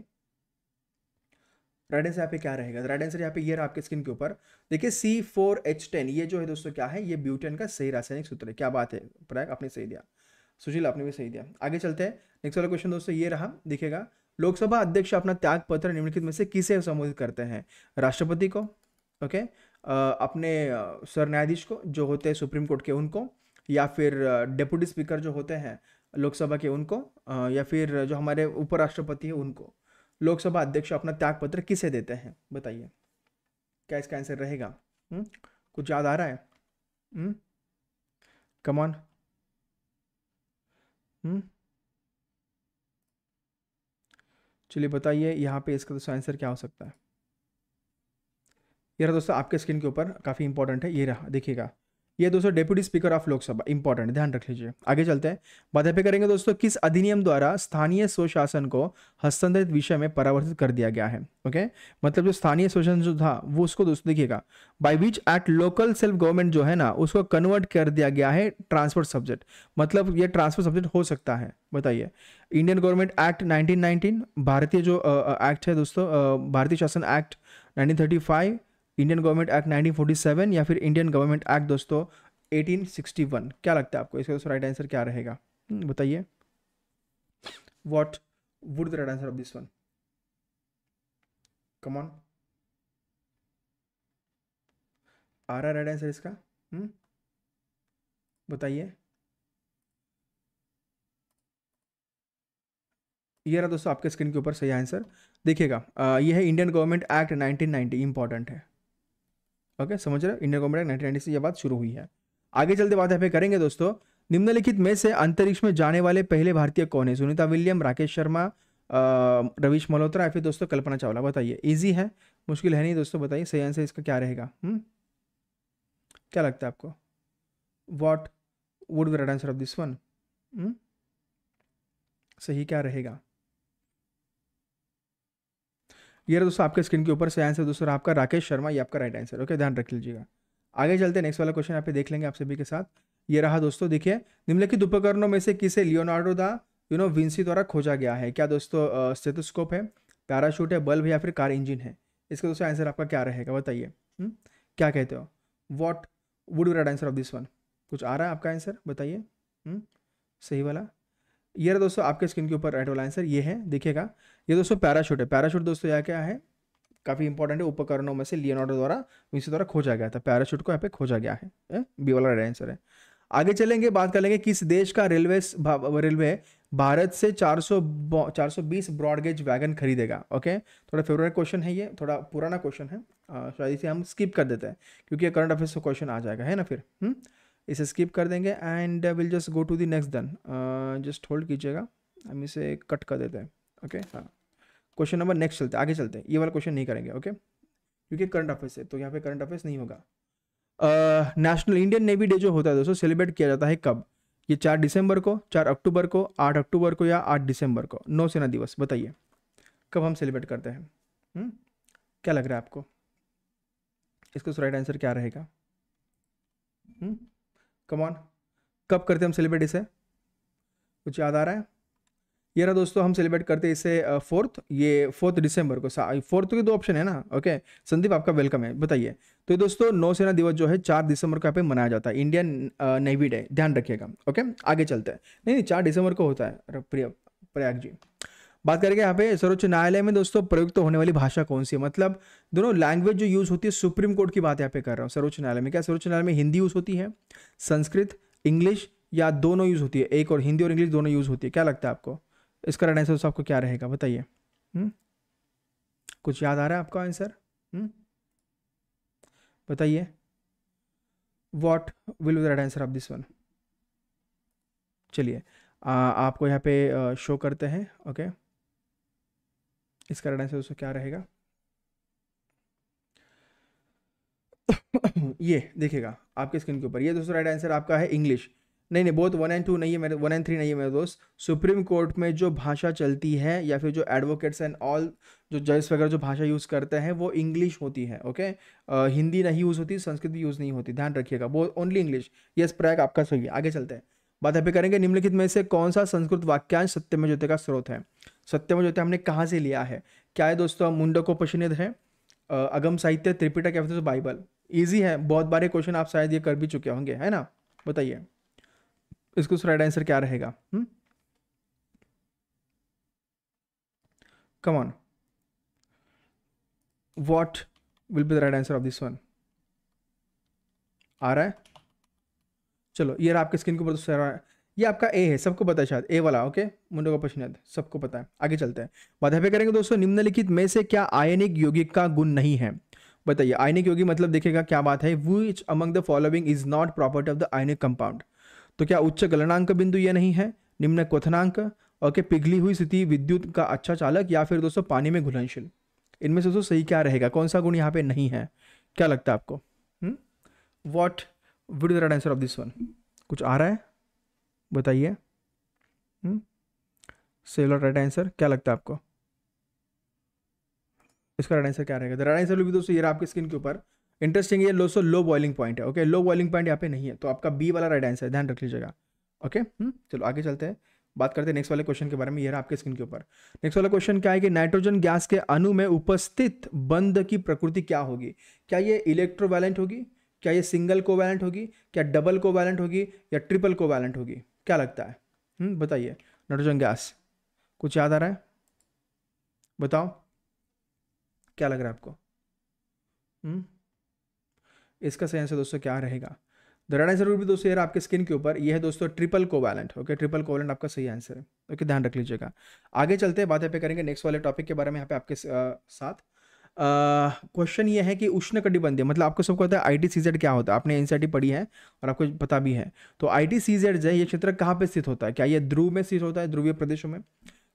राइट आंसर यहाँ पे क्या रहेगा राइट आंसर यहाँ पे ये रहा आपके स्किन के ऊपर देखिए सी फोर एच टेन ये जो है दोस्तों क्या है ये ब्यूटेन का सही रासायनिक सूत्र है क्या बात है प्रयाग आपने सही दिया सुशील आपने भी सही दिया आगे चलते हैं नेक्स्ट वाला क्वेश्चन दोस्तों ये रहा देखिएगा लोकसभा अध्यक्ष अपना त्याग पत्र निम्नलिखित में से किसे संबोधित करते हैं राष्ट्रपति को ओके अपने सर न्यायाधीश को जो होते हैं सुप्रीम कोर्ट के उनको या फिर डेप्यूटी स्पीकर जो होते हैं लोकसभा के उनको या फिर जो हमारे उपराष्ट्रपति है उनको लोकसभा अध्यक्ष अपना त्यागपत्र किसे देते हैं बताइए क्या इसका आंसर रहेगा हम्म? कुछ याद आ रहा है कमॉन हम्म? हम्म? चलिए बताइए यहाँ पे इसका दोस्तों आंसर क्या हो सकता है ये रहा दोस्तों आपके स्क्रीन के ऊपर काफ़ी इंपॉर्टेंट है ये रहा देखिएगा ये दोस्तों deputy speaker of Lok Sabha important ध्यान रख लीजिए आगे चलते हैं बात पे करेंगे दोस्तों किस अधिनियम द्वारा स्थानीय स्वशासन को हस्तांतरित विषय में परावर्तित कर दिया गया है ओके मतलब जो स्थानीय स्वशासन जो था वो उसको दोस्तों देखिएगा by which act local self government जो है ना उसको कन्वर्ट कर दिया गया है ट्रांसफर सब्जेक्ट मतलब ये ट्रांसफर सब्जेक्ट हो सकता है बताइए इंडियन गवर्नमेंट एक्ट नाइनटीन भारतीय जो एक्ट है दोस्तों भारतीय शासन act nineteen Indian government act 1947 या फिर इंडियन गवर्नमेंट एक्ट दोस्तों 1861 क्या लगता है आपको इसका दोस्तों राइट आंसर क्या रहेगा हम्म, बताइए what would the right answer of this one come on आ रहा राइट आंसर इसका हम्म, बताइए ये रहा दोस्तों आपके स्क्रीन के ऊपर सही आंसर देखिएगा ये है इंडियन गवर्नमेंट एक्ट 1990 इंपॉर्टेंट है ओके समझ रहे हो इंडियन कॉम्बैट नाइनटीन से यह बात शुरू हुई है आगे चलते बात यहाँ करेंगे दोस्तों निम्नलिखित में से अंतरिक्ष में जाने वाले पहले भारतीय कौन है सुनीता विलियम राकेश शर्मा रवीश मल्होत्रा या फिर दोस्तों कल्पना चावला बताइए इजी है मुश्किल है नहीं दोस्तों बताइए सही आंसर इसका क्या रहेगा हुँ? हम्म? क्या लगता है आपको what would be right answer of this one सही क्या रहेगा ये दोस्तों आपके स्क्रीन के ऊपर से आंसर दोस्तों आपका राकेश शर्मा ये आपका राइट आंसर ओके ध्यान रख लीजिएगा आगे चलते हैं नेक्स्ट वाला क्वेश्चन आप देख लेंगे आप सभी के साथ ये रहा दोस्तों देखिए निम्नलिखित उपकरणों में से किसे Leonardo da you know Vinci द्वारा खोजा गया है क्या दोस्तों स्टेथोस्कोप है पैराशूट है बल्ब या फिर कार इंजन है इसका दोस्तों आंसर आपका क्या रहेगा बताइए हम्म, क्या कहते हो what would you right answer of this one कुछ आ रहा है आपका आंसर बताइए हम्म, सही वाला ये रहा दोस्तों आपके स्क्रीन के ऊपर राइट वाला आंसर ये है देखिएगा ये दोस्तों पैराशूट है पैराशूट दोस्तों यहाँ क्या है काफ़ी इंपॉर्टेंट है उपकरणों में से लियोनार्डो द्वारा इसी द्वारा खोजा गया था पैराशूट को यहाँ पे खोजा गया है बी वाला राइट आंसर है आगे चलेंगे बात कर लेंगे किस देश का रेलवे रेलवे भारत से 400 420 ब्रॉडगेज वैगन खरीदेगा ओके थोड़ा फेवरेट क्वेश्चन है ये थोड़ा पुराना क्वेश्चन है शायद इसे हम स्किप कर देते हैं क्योंकि करंट अफेयर्स का क्वेश्चन आ जाएगा है ना फिर हुँ? हम्म? इसे स्किप कर देंगे and will just go to the next done just hold कीजिएगा हम इसे कट कर देते हैं ओके okay? हाँ क्वेश्चन नंबर नेक्स्ट चलते आगे चलते हैं ये वाला क्वेश्चन नहीं करेंगे ओके okay? क्योंकि करंट अफेयर्स है तो यहाँ पे करंट अफेयर्स नहीं होगा नेशनल इंडियन नेवी डे जो होता है दोस्तों सेलिब्रेट किया जाता है कब ये चार दिसंबर को चार अक्टूबर को आठ अक्टूबर को या आठ दिसंबर को नौसेना दिवस बताइए कब हम सेलिब्रेट करते हैं हुँ? हम्म? क्या लग रहा है आपको इसका राइट आंसर क्या रहेगा हम्म? कमॉन कब करते हम सेलिब्रेट इसे कुछ याद आ रहा है ये रहा दोस्तों हम सेलिब्रेट करते इसे फोर्थ ये फोर्थ दिसंबर को फोर्थ के दो ऑप्शन है ना ओके संदीप आपका वेलकम है बताइए तो ये दोस्तों नौसेना दिवस जो है चार दिसंबर को यहाँ पे मनाया जाता है इंडियन नेवी डे ध्यान रखिएगा ओके आगे चलते हैं नहीं नहीं चार दिसंबर को होता है प्रिय प्रयाग जी बात करेंगे यहाँ पे सर्वोच्च न्यायालय में दोस्तों प्रयुक्त तो होने वाली भाषा कौन सी है मतलब दोनों लैंग्वेज जो यूज़ होती है सुप्रीम कोर्ट की बात यहाँ पे कर रहा हूँ सर्वोच्च न्यायालय में क्या सर्वोच्च न्यायालय में हिंदी यूज़ होती है संस्कृत इंग्लिश या दोनों यूज़ होती है एक और हिंदी और इंग्लिश दोनों यूज़ होती है क्या लगता है आपको इसका राइट आंसर तो आपको क्या रहेगा बताइए हम्म? कुछ याद आ रहा है आपका आंसर हम्म? बताइए what will right answer of this one चलिए आपको यहाँ पे शो करते हैं ओके okay? इस करेक्ट आंसर दोस्तों क्या रहेगा ये देखिएगा आपके स्क्रीन के ऊपर ये दोस्तों राइट आंसर आपका है इंग्लिश नहीं नहीं बहुत वन एंड टू नहीं है मेरे वन एंड थ्री नहीं है मेरे दोस्त सुप्रीम कोर्ट में जो भाषा चलती है या फिर जो एडवोकेट्स एंड ऑल जो जज वगैरह जो भाषा यूज़ करते हैं वो इंग्लिश होती है ओके आ, हिंदी नहीं यूज़ होती संस्कृत भी यूज़ नहीं होती ध्यान रखिएगा बहुत ओनली इंग्लिश यस प्रयाग आपका सही है आगे चलते हैं बात अभी करेंगे निम्नलिखित में से कौन सा संस्कृत वाक्यांश सत्य में ज्योति का स्रोत है सत्यम ज्योति हमने कहाँ से लिया है क्या है दोस्तों मुंडकोपनिषद है अगम साहित्य त्रिपिटक एवं बाइबल ईजी है बहुत बारे क्वेश्चन आप शायद ये कर भी चुके होंगे है ना बताइए इसको राइट आंसर क्या रहेगा come on what will be the right answer of this one आ रहा है चलो ये आपके स्क्रीन के ऊपर तो ये आपका ए है सबको पता है शायद ए वाला ओके मुंडो का प्रश्न सबको पता है आगे चलते हैं बाध्यापय करेंगे दोस्तों निम्नलिखित में से क्या आयनिक यौगिक का गुण नहीं है बताइए आयनिक यौगिक मतलब देखेगा क्या बात है which among the following is not property of the ionic compound तो क्या उच्च गलनांक बिंदु यह नहीं है निम्न क्वनांक ओके पिघली हुई स्थिति विद्युत का अच्छा चालक या फिर दोस्तों पानी में घुलनशील इनमें से दोस्तों सही क्या रहेगा कौन सा गुण यहाँ पे नहीं है क्या लगता है आपको what would the right answer of this one कुछ आ रहा है बताइए हम्म? सेल राइट आंसर क्या लगता है आपको इसका राइट आंसर क्या रहेगा राइट आंसर भी दोस्तों ये आपकी स्किन के ऊपर इंटरेस्टिंग ये सो लो बॉइलिंग पॉइंट है ओके लो बॉइलिंग पॉइंट यहाँ पे नहीं है तो आपका बी वाला राइट आंसर ध्यान रख लीजिएगा ओके हम्म? चलो आगे चलते हैं बात करते हैं नेक्स्ट वाले क्वेश्चन के बारे में ये रहा आपके स्किन के ऊपर नेक्स्ट वाला क्वेश्चन क्या है कि नाइट्रोजन गैस के अणु में उपस्थित बंद की प्रकृति क्या होगी क्या ये इलेक्ट्रोवैलेंट होगी क्या ये सिंगल कोवैलेंट होगी क्या डबल कोवैलेंट होगी या ट्रिपल कोवैलेंट होगी क्या लगता है हम्म, बताइए नाइट्रोजन गैस कुछ याद आ रहा है बताओ क्या लग रहा है आपको हुँ? हम्म। इसका सही आंसर दोस्तों क्या रहेगा द जरूर आंसर भी दोस्तों यार आपके स्किन के ऊपर यह है दोस्तों triple covalent okay triple covalent आपका सही आंसर है ओके ध्यान रख लीजिएगा आगे चलते हैं बातें पे करेंगे नेक्स्ट वाले टॉपिक के बारे में यहाँ पे आपके साथ क्वेश्चन ये है कि उष्ण कटिबंधी मतलब आपको सबको पता है आई टी क्या होता है आपने एन e पढ़ी है और आपको पता भी है तो आई टी जो है ये क्षेत्र कहाँ पर स्थित होता है क्या ये ध्रुव में स्थित होता है ध्रुवीय प्रदेशों में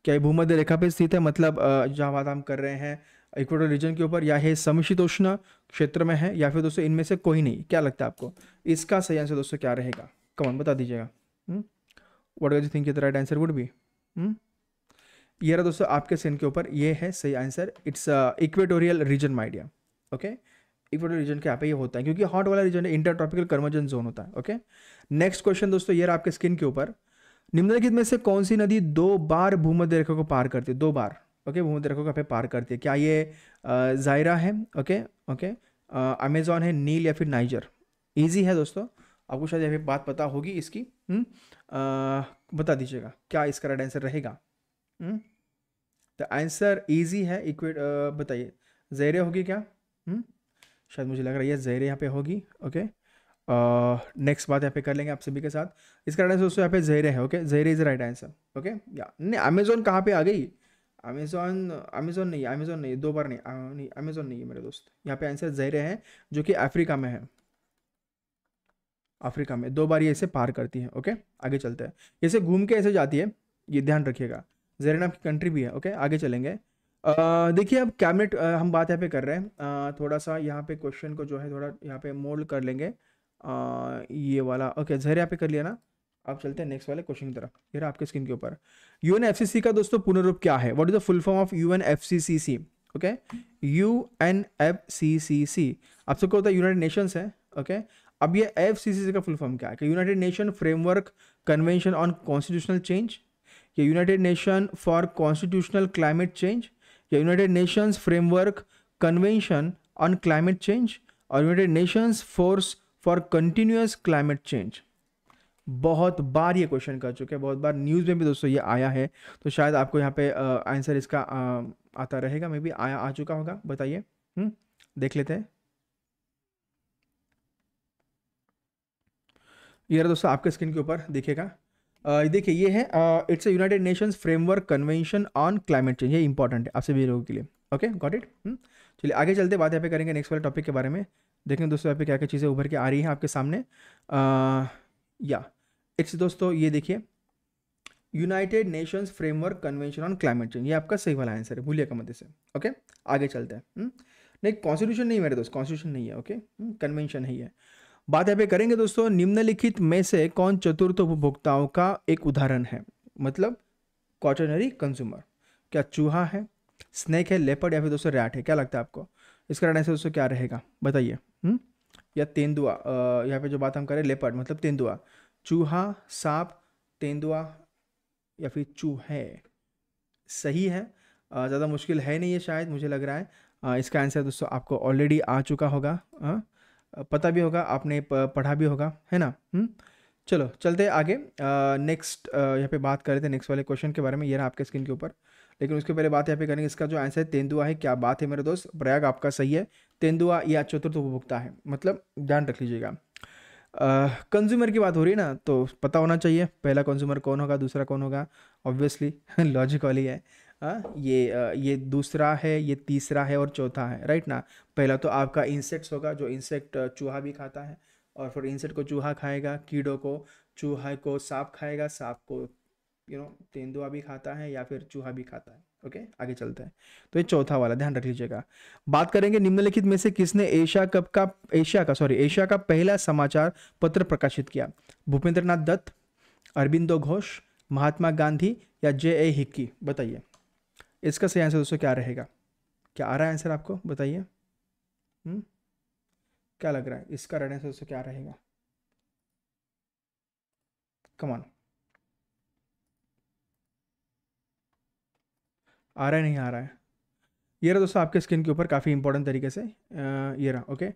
क्या ये भूमध्य रेखा पर स्थित है मतलब जहाँ बात हम कर रहे हैं इक्वेटर रीजन के ऊपर या है समशीतोष्ण क्षेत्र में है या फिर दोस्तों इनमें से कोई नहीं क्या लगता है आपको इसका सही आंसर दोस्तों क्या रहेगा कमन बता दीजिएगा what does think right answer would be ये रहा दोस्तों आपके सेन के ऊपर ये है सही आंसर इट्स इक्वेटोरियल रीजन माइडिया ओके इक्वेटोरियल रीजन के यहाँ पे ये होता है क्योंकि हॉट वाला रीजन है इंटर ट्रॉपिकल कर्मजन जोन होता है ओके नेक्स्ट क्वेश्चन दोस्तों ये रहा आपके स्किन के ऊपर निम्नलिखित में से कौन सी नदी दो बार भूमध्य रेखा को पार करती है दो बार ओके भूमध्य रेखा को पे पार करती है क्या ये जायरा uh, है ओके ओके अमेजॉन है नील या फिर नाइजर ईजी है दोस्तों आपको शायद यह बात पता होगी इसकी आ, हम्म? uh, बता दीजिएगा क्या इसका राइट आंसर रहेगा हुँ? हम्म? द आंसर ईजी है इक्वेट बताइए ज़ैर होगी क्या हुँ? हम्म? शायद मुझे लग रहा है ज़ैर यहाँ पे होगी ओके नेक्स्ट बात यहाँ पे कर लेंगे आप सभी के साथ इसका आंसर दोस्तों यहाँ पे जहर है ओके जहर इज़ राइट आंसर ओके या नहीं अमेजोन कहाँ पे आ गई अमेजोन अमेजोन नहीं अमेजोन नहीं दो बार नहीं अमेजोन नहीं है मेरे दोस्त यहाँ पे आंसर जहरे है जो कि अफ्रीका में है अफ्रीका में दो बार ये इसे पार करती है ओके आगे चलते हैं इसे घूम के ऐसे जाती है ये ध्यान रखिएगा जेरन आपकी कंट्री भी है ओके आगे चलेंगे देखिए अब कैबिनेट हम बात यहाँ पे कर रहे हैं थोड़ा सा यहाँ पे क्वेश्चन को जो है थोड़ा यहाँ पे मोल्ड कर लेंगे आ, ये वाला ओके जहर यहाँ पे कर लिया ना आप चलते हैं नेक्स्ट वाले क्वेश्चन की तरफ ये आपके स्क्रीन के ऊपर U N F C C का दोस्तों पुनरूप क्या है what is the full form of U N F C C C okay U N F C C C आप सबको होता है यूनाइटेड नेशंस है ओके okay? अब ये एफ सी सी सी का फुल फॉर्म क्या है United Nation framework convention on constitutional change या United Nation for constitutional climate change या United Nations framework convention on climate change और United Nations force for continuous climate change बहुत बार ये question कर चुके हैं बहुत बार न्यूज़ में भी दोस्तों ये आया है तो शायद आपको यहाँ पे आंसर इसका आ, आता रहेगा मे भी आया आ चुका होगा बताइए हम्म, देख लेते हैं ये दोस्तों आपके स्क्रीन के ऊपर दिखेगा देखिए ये है it's a United Nations framework convention on climate change ये इंपॉर्टेंट है आप सभी लोगों के लिए ओके गॉट इट चलिए आगे चलते बात यहाँ पे करेंगे नेक्स्ट वाले टॉपिक के बारे में देखें दोस्तों यहाँ पे क्या क्या चीज़ें उभर के आ रही हैं आपके सामने या इट्स दोस्तों ये देखिए United Nations framework convention on climate change ये आपका सही वाला आंसर है का मध्य से ओके आगे चलते हैं हम्म, नहीं कॉन्स्टिट्यूशन नहीं मेरे दोस्त कॉन्स्टिट्यूशन नहीं है ओके कन्वेंशन ही है बात यहाँ पे करेंगे दोस्तों निम्नलिखित में से कौन चतुर्थ उपभोक्ताओं का एक उदाहरण है मतलब कॉटनरी कंज्यूमर क्या चूहा है स्नैक है लेपर्ड या फिर दोस्तों रैट है क्या लगता है आपको इसका कारण आंसर दोस्तों क्या रहेगा बताइए हम्म? या तेंदुआ यहाँ पे जो बात हम करें लेपर्ड मतलब तेंदुआ चूहा सांप तेंदुआ या फिर चूहे सही है ज़्यादा मुश्किल है नहीं है शायद मुझे लग रहा है इसका आंसर दोस्तों आपको ऑलरेडी आ चुका होगा हाँ पता भी होगा आपने पढ़ा भी होगा है ना हुँ? चलो चलते आगे नेक्स्ट यहाँ पे बात कर रहे थे नेक्स्ट वाले क्वेश्चन के बारे में ये रहा आपके स्क्रीन के ऊपर लेकिन उसके पहले बात यहाँ पे करेंगे इसका जो आंसर है तेंदुआ है क्या बात है मेरे दोस्त प्रयाग आपका सही है तेंदुआ या चतुर्थ उपभोक्ता है मतलब ध्यान रख लीजिएगा कंज्यूमर की बात हो रही है ना तो पता होना चाहिए पहला कंज्यूमर कौन होगा दूसरा कौन होगा ऑब्वियसली लॉजिक वाली है आ, हाँ, ये आ, ये दूसरा है ये तीसरा है और चौथा है राइट ना पहला तो आपका इंसेक्ट्स होगा जो इंसेक्ट चूहा भी खाता है और फिर इंसेक्ट को चूहा खाएगा कीड़ों को चूहा को सांप खाएगा सांप को यू नो तेंदुआ भी खाता है या फिर चूहा भी खाता है ओके आगे चलते हैं तो ये चौथा वाला ध्यान रख लीजिएगा बात करेंगे निम्नलिखित में से किसने एशिया कप का एशिया का सॉरी एशिया का पहला समाचार पत्र प्रकाशित किया भूपेंद्र नाथ दत्त अरबिंदो घोष महात्मा गांधी या जे ए हिक्की बताइए इसका सही आंसर दोस्तों क्या रहेगा क्या आ रहा है आंसर आपको बताइए हम्म? क्या लग रहा है इसका राइट आंसर दोस्तों क्या रहेगा कमान आ रहा है नहीं आ रहा है ये रहा दोस्तों आपके स्किन के ऊपर काफ़ी इंपॉर्टेंट तरीके से ये रहा ओके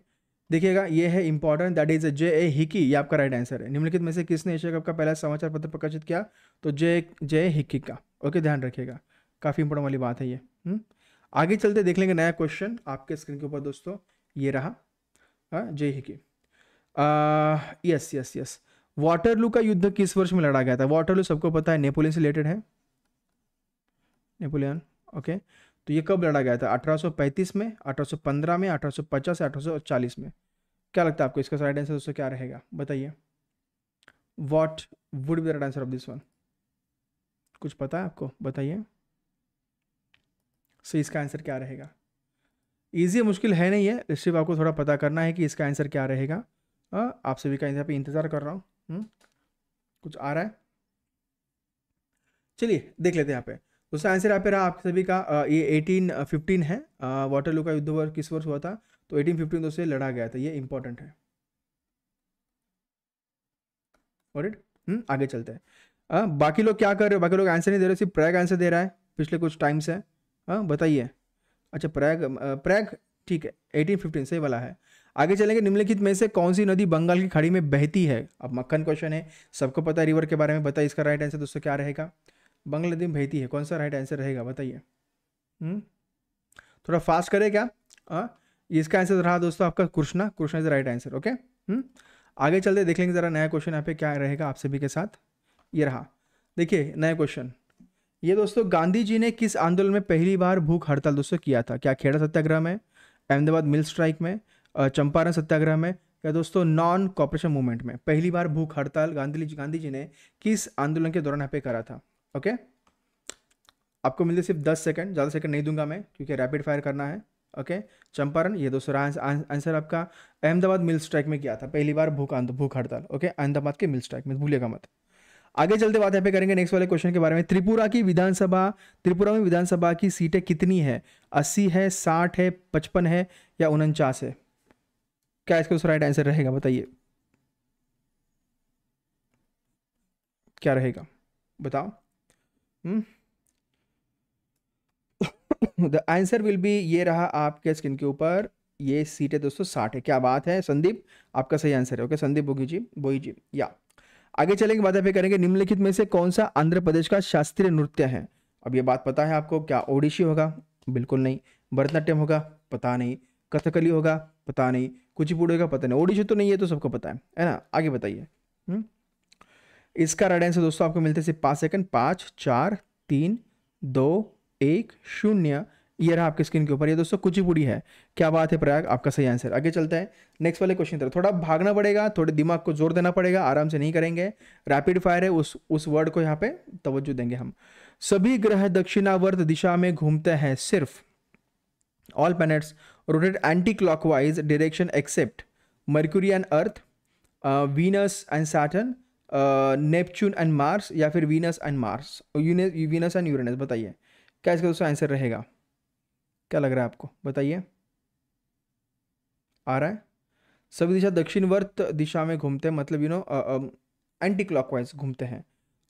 देखिएगा ये है important that is J A Hicky ये आपका राइट आंसर है निम्नलिखित में से किसने एशिया कप का पहला समाचार पत्र प्रकाशित किया तो जे जे हिकी का ओके ध्यान रखिएगा काफ़ी इंपॉर्टेंट वाली बात है ये हम्म? आगे चलते देख लेंगे नया क्वेश्चन आपके स्क्रीन के ऊपर दोस्तों ये रहा हाँ, जय ही की यस यस यस वाटरलू का युद्ध किस वर्ष में लड़ा गया था वाटरलू सबको पता है नेपोलियन से रिलेटेड है नेपोलियन ओके तो ये कब लड़ा गया था 1835 में 1815 में 1850 से 1840 में क्या लगता है आपको इसका राइट आंसर दोस्तों क्या रहेगा बताइए what would be right answer of this one कुछ पता है आपको बताइए सो इसका आंसर क्या रहेगा ईजी मुश्किल है नहीं है सिर्फ आपको थोड़ा पता करना है कि इसका आंसर क्या रहेगा आप सभी का यहाँ पे इंतज़ार कर रहा हूँ हम्म, कुछ आ रहा है चलिए देख लेते हैं यहाँ पे उसका आंसर यहाँ पे रहा आप सभी का ये 1815 है वाटरलू का युद्ध वर्ष किस वर्ष हुआ था तो 1815 तो से लड़ा गया था ये इंपॉर्टेंट है और हम्म, आगे चलते हैं बाकी लोग क्या कर रहे हो बाकी लोग आंसर नहीं दे रहे सिर्फ प्रयाग आंसर दे रहा है पिछले कुछ टाइम से हाँ बताइए अच्छा प्रयाग प्रयाग ठीक है 1815 से वाला है आगे चलेंगे निम्नलिखित में से कौन सी नदी बंगाल की खाड़ी में बहती है अब मक्खन क्वेश्चन है सबको पता है रिवर के बारे में बताइए इसका राइट आंसर दोस्तों क्या रहेगा बंगाल नदी में बहती है कौन सा राइट आंसर रहेगा बताइए हम्म, थोड़ा फास्ट करें क्या हाँ इसका आंसर रहा दोस्तों आपका Krishna Krishna is right answer okay आगे चलते देख लेंगे ज़रा नया क्वेश्चन यहाँ पे क्या रहेगा आप सभी के साथ ये रहा देखिए नया क्वेश्चन ये दोस्तों गांधी जी ने किस आंदोलन में पहली बार भूख हड़ताल दोस्तों किया था क्या खेड़ा सत्याग्रह में अहमदाबाद मिल स्ट्राइक में चंपारण सत्याग्रह में या दोस्तों नॉन कॉपरेशन मूवमेंट में पहली बार भूख हड़ताल गांधी जी गांधी जी ने किस आंदोलन के दौरान यहाँ पे करा था ओके आपको मिलते सिर्फ दस सेकंड ज़्यादा सेकंड नहीं दूंगा मैं क्योंकि रैपिड फायर करना है ओके चंपारण ये दोस्तों आंसर आपका अहमदाबाद मिल स्ट्राइक में किया था पहली बार भूख भूख हड़ताल ओके अहमदाबाद के मिल स्ट्राइक में भूलिएगा मत आगे चलते बात यहाँ पे करेंगे नेक्स्ट वाले क्वेश्चन के बारे में त्रिपुरा की विधानसभा त्रिपुरा में विधानसभा की सीटें कितनी है अस्सी है साठ है पचपन है या उनचास है क्या इसका उसका राइट आंसर रहेगा बताइए क्या रहेगा बताओ द आंसर विल बी ये रहा आपके स्किन के ऊपर ये सीटें दोस्तों साठ है क्या बात है संदीप आपका सही आंसर है ओके संदीप बोगी जी बोई जी या आगे चलेंगे बात आप करेंगे निम्नलिखित में से कौन सा आंध्र प्रदेश का शास्त्रीय नृत्य है अब ये बात पता है आपको क्या ओडिशी होगा बिल्कुल नहीं भरतनाट्यम होगा पता नहीं कथकली होगा पता नहीं कुचिपुड़ी होगा पता नहीं ओडिशी तो नहीं है तो सबको पता है है ना आगे बताइए हम्म। इसका राइट आंसर दोस्तों आपको मिलते सिर्फ पाँच सेकंड पाँच चार तीन दो एक शून्य ये रहा आपकी स्क्रीन के ऊपर ये दोस्तों कुचिपुड़ी है क्या बात है प्रयाग आपका सही आंसर आगे चलता है नेक्स्ट वाले क्वेश्चन तरह थोड़ा भागना पड़ेगा थोड़े दिमाग को जोर देना पड़ेगा आराम से नहीं करेंगे रैपिड फायर है उस उस वर्ड को यहाँ पे तवज्जो देंगे हम सभी ग्रह दक्षिणावर्त दिशा में घूमते हैं सिर्फ all planets rotate anti clockwise direction except Mercury and Earth Venus and Saturn Neptune and Mars या फिर Venus and Mars Venus and Uranus बताइए क्या इसका दोस्तों आंसर रहेगा क्या लग रहा है आपको बताइए आ रहा है सभी दिशा दक्षिणवर्त दिशा में घूमते हैं मतलब यू नो एंटी क्लॉकवाइज घूमते हैं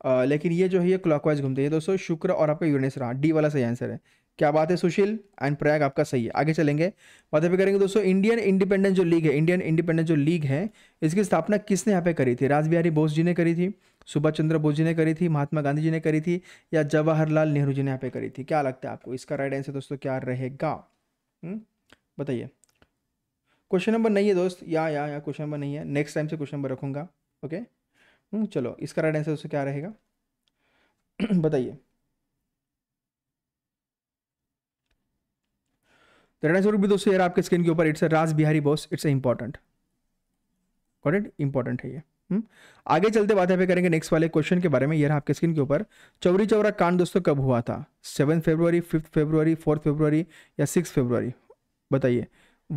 आ, लेकिन ये जो है ये क्लॉकवाइज घूमते हैं दोस्तों शुक्र और आपका यूरेनस रहा डी वाला सही आंसर है क्या बात है सुशील एंड प्रयाग आपका सही है आगे चलेंगे बातें पे करेंगे दोस्तों इंडियन इंडिपेंडेंट जो लीग है इंडियन इंडिपेंडेंट जो लीग है इसकी स्थापना किसने यहाँ पे करी थी राजबिहारी बोस जी ने करी थी सुभाष चंद्र बोस जी ने करी थी महात्मा गांधी जी ने करी थी या जवाहरलाल नेहरू जी ने यहाँ पे करी थी क्या लगता है आपको इसका राइट आंसर दोस्तों क्या रहेगा हम्म, बताइए क्वेश्चन नंबर नहीं है दोस्त या या या क्वेश्चन नंबर नहीं है नेक्स्ट टाइम से क्वेश्चन नंबर रखूंगा ओके हम्म, चलो इसका राइट आंसर दोस्तों क्या रहेगा बताइए भी दोस्तों यार आपके स्क्रीन के ऊपर it's Raj Bihari Bose it's important important है ये हम्म? आगे चलते बात है करेंगे नेक्स्ट वाले क्वेश्चन के बारे में यह आपके स्क्रीन के ऊपर चौरी चौरा कांड दोस्तों कब हुआ था seven February fifth February fourth February या सिक्स फेब्रुवरी बताइए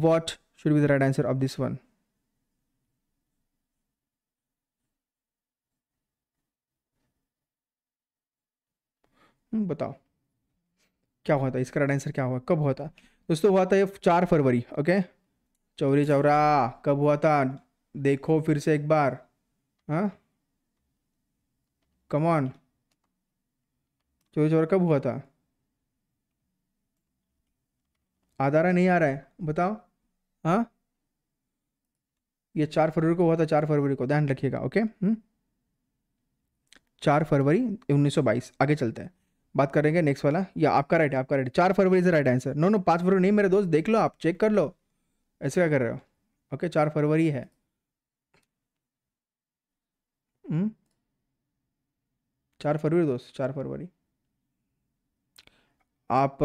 what should be the right answer of this one बताओ क्या हुआ था इसका राइट आंसर क्या हुआ कब हुआ था दोस्तों हुआ था ये चार फरवरी ओके चौरी चौरा कब हुआ था देखो फिर से एक बार हाँ कमान चोरी चोर कब हुआ था आधार नहीं आ रहा है बताओ हाँ ये चार फरवरी को हुआ था चार फरवरी को ध्यान रखिएगा ओके हुँ? हम्म? चार फरवरी 1922 आगे चलते हैं बात करेंगे नेक्स्ट वाला या आपका राइट है आपका राइट चार फरवरी से राइट आंसर नो नो पाँच फरवरी नहीं मेरे दोस्त देख लो आप चेक कर लो ऐसे क्या कर रहे हो ओके चार फरवरी है हम्म? चार फरवरी दोस्त चार फरवरी आप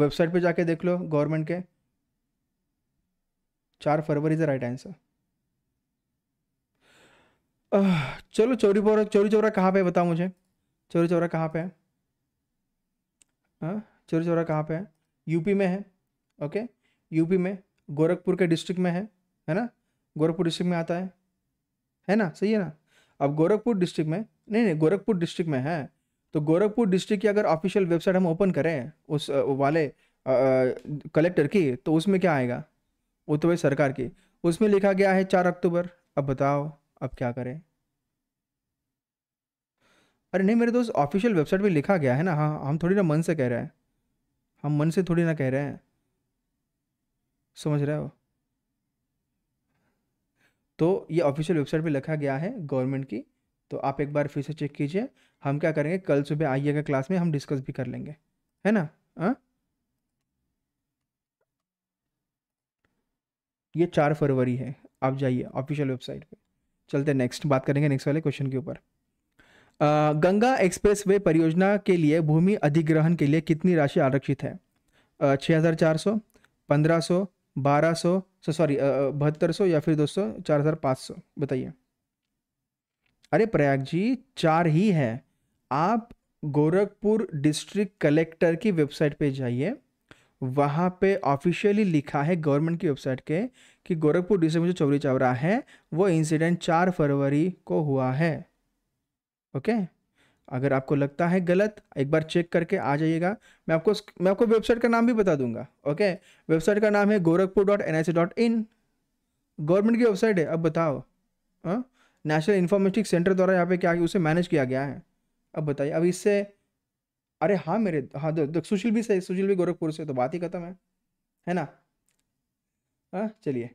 वेबसाइट पे जाके देख लो गवर्नमेंट के चार फरवरी से राइट आंसर चलो चोरी बोरा चोरी चौरा कहाँ पे बताओ मुझे चोरी चौरा कहाँ पे है हाँ? चोरी चौरा कहाँ पे है यूपी में है ओके यूपी में गोरखपुर के डिस्ट्रिक्ट में है है ना गोरखपुर डिस्ट्रिक्ट में आता है है ना सही है ना अब गोरखपुर डिस्ट्रिक्ट में नहीं नहीं गोरखपुर डिस्ट्रिक्ट में है तो गोरखपुर डिस्ट्रिक्ट की अगर ऑफिशियल वेबसाइट हम ओपन करें उस वाले कलेक्टर की तो उसमें क्या आएगा उत्तर तो प्रदेश सरकार की उसमें लिखा गया है चार अक्टूबर अब बताओ अब क्या करें अरे नहीं मेरे दोस्त ऑफिशियल वेबसाइट पे लिखा गया है ना हाँ हम थोड़ी ना मन से कह रहे हैं हम मन से थोड़ी ना कह रहे हैं समझ रहे हो तो ये ऑफिशियल वेबसाइट पे लिखा गया है गवर्नमेंट की तो आप एक बार फिर से चेक कीजिए हम क्या करेंगे कल सुबह आइएगा क्लास में हम डिस्कस भी कर लेंगे है ना हाँ ये चार फरवरी है आप जाइए ऑफिशियल वेबसाइट पे चलते नेक्स्ट बात करेंगे नेक्स्ट वाले क्वेश्चन के ऊपर गंगा एक्सप्रेस वे परियोजना के लिए भूमि अधिग्रहण के लिए कितनी राशि आरक्षित है छः हज़ार चार सौ पंद्रह सौ बारह सौ सॉरी बहत्तर सौ या फिर दोस्तों चार हज़ार पाँच सौ बताइए अरे प्रयाग जी चार ही है आप गोरखपुर डिस्ट्रिक्ट कलेक्टर की वेबसाइट पे जाइए वहाँ पे ऑफिशियली लिखा है गवर्नमेंट की वेबसाइट के कि गोरखपुर डिस्ट्रिक्ट में जो चौरी चावरा है वो इंसिडेंट चार फरवरी को हुआ है ओके okay? अगर आपको लगता है गलत एक बार चेक करके आ जाइएगा मैं आपको मैं आपको वेबसाइट का नाम भी बता दूंगा ओके वेबसाइट का नाम है Gorakhpur dot N I C dot in government की वेबसाइट है अब बताओ नेशनल इन्फॉर्मेटिक सेंटर द्वारा यहाँ पे क्या उसे मैनेज किया गया है अब बताइए अब इससे अरे हाँ मेरे हाँ दो, सुशील भी सही सुशील भी गोरखपुर से तो बात ही खत्म है है ना हाँ, चलिए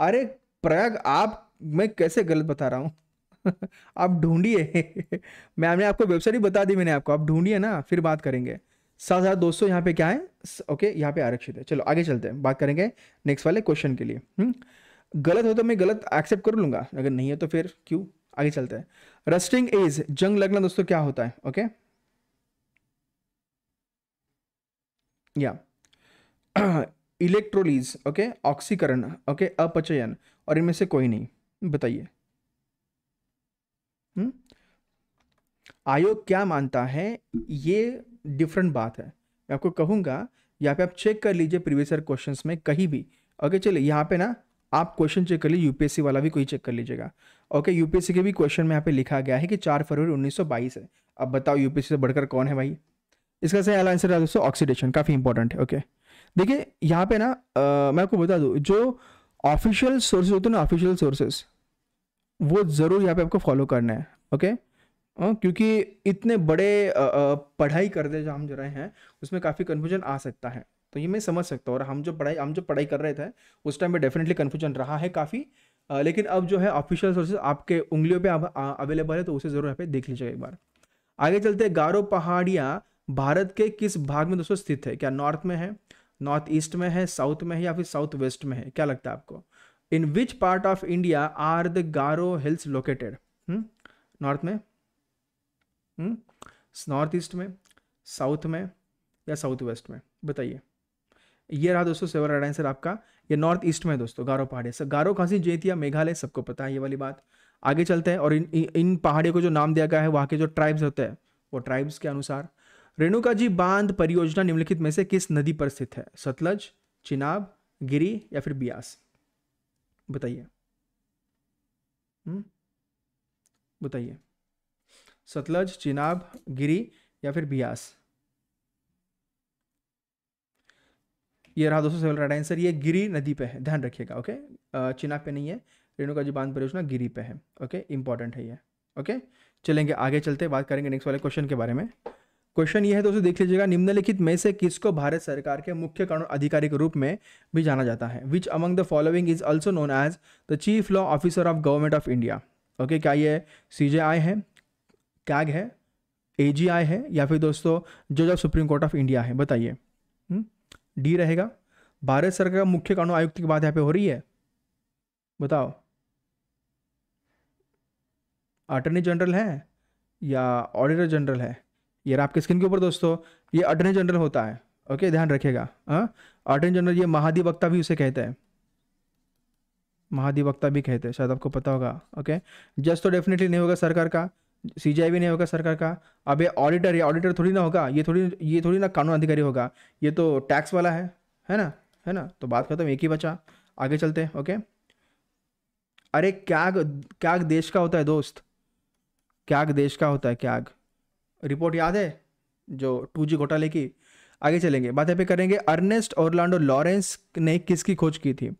अरे प्रयाग आप मैं कैसे गलत बता रहा हूँ आप ढूंढिए मैम ने आपको वेबसाइट ही बता दी मैंने आपको आप ढूंढिए ना फिर बात करेंगे सात हज़ार दोस्तों यहाँ पे क्या है ओके यहाँ पे आरक्षित है चलो आगे चलते हैं बात करेंगे नेक्स्ट वाले क्वेश्चन के लिए हुँ? हम्म, गलत हो तो मैं गलत एक्सेप्ट कर लूंगा अगर नहीं है तो फिर क्यों आगे चलते हैं रस्टिंग एज जंग लगना दोस्तों क्या होता है ओके या इलेक्ट्रोलीज ओके ऑक्सीकरण ओके अपचयन और इनमें से कोई नहीं बताइए हम्म? आयोग क्या मानता है ये डिफरेंट बात है मैं आपको कहूंगा यहाँ पे आप चेक कर लीजिए प्रीवियस ईयर क्वेश्चन में कहीं भी ओके चलिए यहाँ पे ना आप क्वेश्चन चेक कर लीजिए यूपीएससी वाला भी कोई चेक कर लीजिएगा ओके यूपीएससी के भी क्वेश्चन में यहाँ पे लिखा गया है कि चार फरवरी 1922 है अब बताओ यूपीएससी से बढ़कर कौन है भाई इसका सही आंसर है दोस्तों ऑक्सीडेशन काफ़ी इंपॉर्टेंट है ओके देखिए यहाँ पे ना आ, मैं आपको बता दू जो ऑफिशियल सोर्सेज होते हैं ना ऑफिशियल सोर्सेज वो ज़रूर यहाँ पे आपको फॉलो करना है ओके क्योंकि इतने बड़े पढ़ाई करते जो हम जो रहे हैं उसमें काफ़ी कन्फ्यूजन आ सकता है तो ये मैं समझ सकता हूँ और हम जो पढ़ाई हम जो पढ़ाई कर रहे थे उस टाइम में डेफिनेटली कन्फ्यूजन रहा है काफ़ी लेकिन अब जो है ऑफिशियल सोर्सेज आपके उंगलियों पे अवेलेबल है तो उसे ज़रूर यहाँ पे देख लीजिएगा एक बार आगे चलते हैं गारो पहाड़ियाँ भारत के किस भाग में दोस्तों स्थित है क्या नॉर्थ में है नॉर्थ ईस्ट में है साउथ में है या फिर साउथ वेस्ट में है क्या लगता है आपको in which part of India are the Garo Hills located north में नॉर्थ hmm? ईस्ट में साउथ में या साउथ वेस्ट में बताइए ये रहा दोस्तों सेवर आंसर आपका ये नॉर्थ ईस्ट में दोस्तों गारो पहाड़ी सर गारो खासी जेतिया मेघालय सबको पता है ये वाली बात आगे चलते हैं और इन इन पहाड़ियों को जो नाम दिया गया है वहाँ के जो ट्राइब्स होते हैं वो ट्राइब्स के अनुसार रेणुका जी बांध परियोजना निम्नलिखित में से किस नदी पर स्थित है सतलज चिनाब गिरी या फिर बियास बताइए हम्म? बताइए सतलज चिनाब गिरी या फिर बियास ये रहा दोस्तों सेवल राइट आंसर ये गिरी नदी पे है ध्यान रखिएगा ओके चिनाब पे नहीं है रेणुका जी बांध परियोजना गिरी पे है ओके इंपॉर्टेंट है ये ओके चलेंगे आगे चलते बात करेंगे नेक्स्ट वाले क्वेश्चन के बारे में क्वेश्चन यह है दोस्तों देख लीजिएगा निम्नलिखित में से किसको भारत सरकार के मुख्य कानून अधिकारी के रूप में भी जाना जाता है which among the following is also known as the chief law officer of government of India okay क्या ये सी जे आई है कैग है ए जी आई है या फिर दोस्तों जज of supreme court of India है बताइए डी हम्म, रहेगा भारत सरकार का मुख्य कानून आयुक्त की बात यहाँ पे हो रही है बताओ अटर्नी जनरल है या ऑडिटर जनरल है ये आपके स्किन के ऊपर दोस्तों ये अटर्नी जनरल होता है ओके ध्यान रखेगा हाँ, अटर्नी जनरल ये महाधिवक्ता भी उसे कहते हैं महाधिवक्ता भी कहते हैं शायद आपको पता होगा ओके जस्ट तो डेफिनेटली नहीं होगा सरकार का सी भी नहीं होगा सरकार का अब ये ऑडिटर ये ऑडिटर थोड़ी ना होगा ये थोड़ी ये थोड़ी ना कानून अधिकारी होगा ये तो टैक्स वाला है है ना है ना तो बात खत्म एक ही बचा आगे चलते ओके अरे क्याग क्याग देश का होता है दोस्त क्याग देश का होता है क्याग रिपोर्ट याद है जो टू जी घोटाले की आगे चलेंगे बातें पे करेंगे अर्नेस्ट ओरलांडो लॉरेंस ने किसकी खोज की थी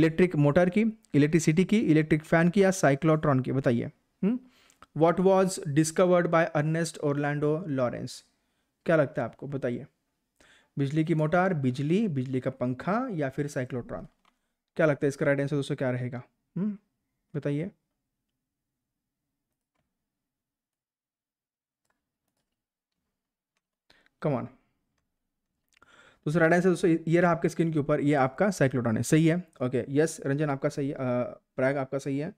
इलेक्ट्रिक मोटर की इलेक्ट्रिसिटी की इलेक्ट्रिक फैन की या साइक्लोट्रॉन की बताइए what was discovered by Ernest Orlando Lawrence क्या लगता है आपको बताइए बिजली की मोटार बिजली बिजली का पंखा या फिर साइक्लोट्रॉन क्या लगता है इसका राइट आंसर दोस्तों क्या रहेगा हम्म? बताइए कमान दूसरा राइट आंसर दोस्तों ये रहा आपके स्किन के ऊपर ये आपका साइक्लोटॉन है सही है ओके यस रंजन आपका सही है प्रयाग आपका सही है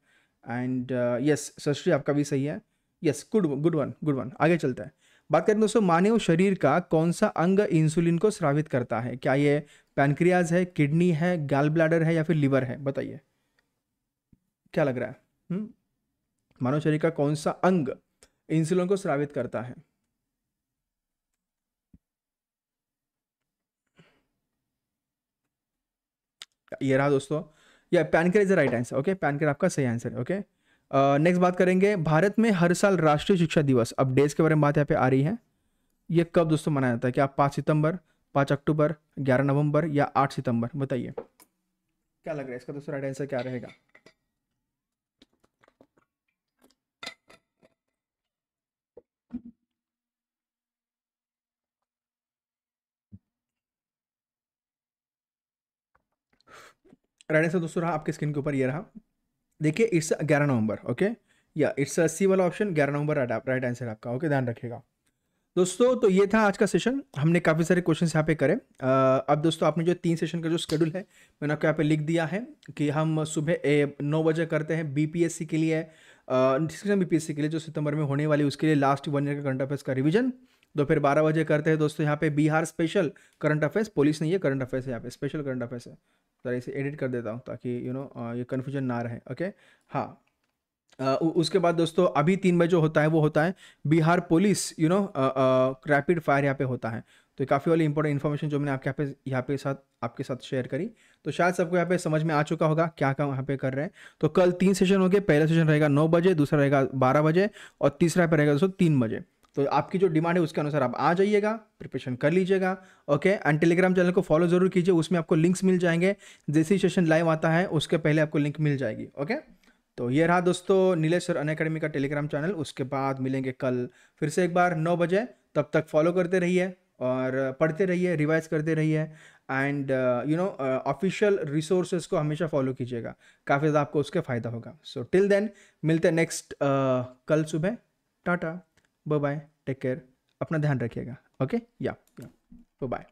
एंड यस सृष्टि आपका भी सही है yes good good one good one आगे चलता है बात करें दोस्तों मानव शरीर का कौन सा अंग इंसुलिन को स्रावित करता है क्या ये पैनक्रियाज है किडनी है गैल ब्लैडर है या फिर लिवर है बताइए क्या लग रहा है हम्म? मानव शरीर का कौन सा अंग इंसुलिन को स्रावित करता है ये रहा दोस्तों या पैनकर is the right answer okay पैनकर आपका सही आंसर है ओके नेक्स्ट uh, बात करेंगे भारत में हर साल राष्ट्रीय शिक्षा दिवस अब डेज के बारे में बात यहाँ पे आ रही है ये कब दोस्तों मनाया जाता है क्या पाँच सितंबर पाँच अक्टूबर ग्यारह नवंबर या आठ सितंबर बताइए क्या लग रहा है इसका दोस्तों राइट आंसर क्या रहेगा राइट से दोस्तों रहा आपके स्क्रीन के ऊपर ये रहा देखिए इट्स ग्यारह नवंबर ओके या इट्स सी वाला ऑप्शन ग्यारह नवंबर राइट आंसर आपका ओके ध्यान रखिएगा दोस्तों तो ये था आज का सेशन हमने काफ़ी सारे क्वेश्चन यहाँ पे करे अब दोस्तों आपने जो तीन सेशन का जो स्केड्यूल है मैंने आपको यहाँ पे लिख दिया है कि हम सुबह नौ बजे करते हैं बीपीएससी के लिए डिस्क्रिप्शन बीपीएससी के लिए जो सितंबर में होने वाली उसके लिए लास्ट वन ईयर का करंट अफेयर्स का रिविजन दोपहर तो बारह बजे करते हैं दोस्तों यहाँ पे Bihar special current affairs police नहीं है करंट अफेयर्स है यहाँ पे स्पेशल करंट अफेयर्स है ज़रा इसे एडिट कर देता हूँ ताकि यू नो ये कन्फ्यूजन ना रहे ओके हाँ आ, उसके बाद दोस्तों अभी तीन बजे जो होता है वो होता है Bihar police you know rapid fire यहाँ पे होता है तो काफ़ी वाली इंपॉर्टेंट इन्फॉर्मेशन जो मैंने आपके यहाँ पे यहाँ पे साथ आपके साथ शेयर करी तो शायद सबको यहाँ पे समझ में आ चुका होगा क्या क्या यहाँ पे कर रहे हैं तो कल तीन सेशन हो गए पहला सेशन रहेगा नौ बजे दूसरा रहेगा बारह बजे और तीसरा पे रहेगा दोस्तों तीन बजे तो आपकी जो डिमांड है उसके अनुसार आप आ जाइएगा प्रिपरेशन कर लीजिएगा ओके एंड टेलीग्राम चैनल को फॉलो जरूर कीजिए उसमें आपको लिंक्स मिल जाएंगे जैसे ही सेशन लाइव आता है उसके पहले आपको लिंक मिल जाएगी ओके तो ये रहा दोस्तों नीलेश्वर अन अकेडमी का टेलीग्राम चैनल उसके बाद मिलेंगे कल फिर से एक बार नौ बजे तब तक फॉलो करते रहिए और पढ़ते रहिए रिवाइज करते रहिए and you know official resources को हमेशा फॉलो कीजिएगा काफ़ी ज़्यादा आपको उसके फ़ायदा होगा सो टिल देन मिलते नेक्स्ट uh, कल सुबह tata bye bye take care अपना ध्यान रखिएगा ओके या बाय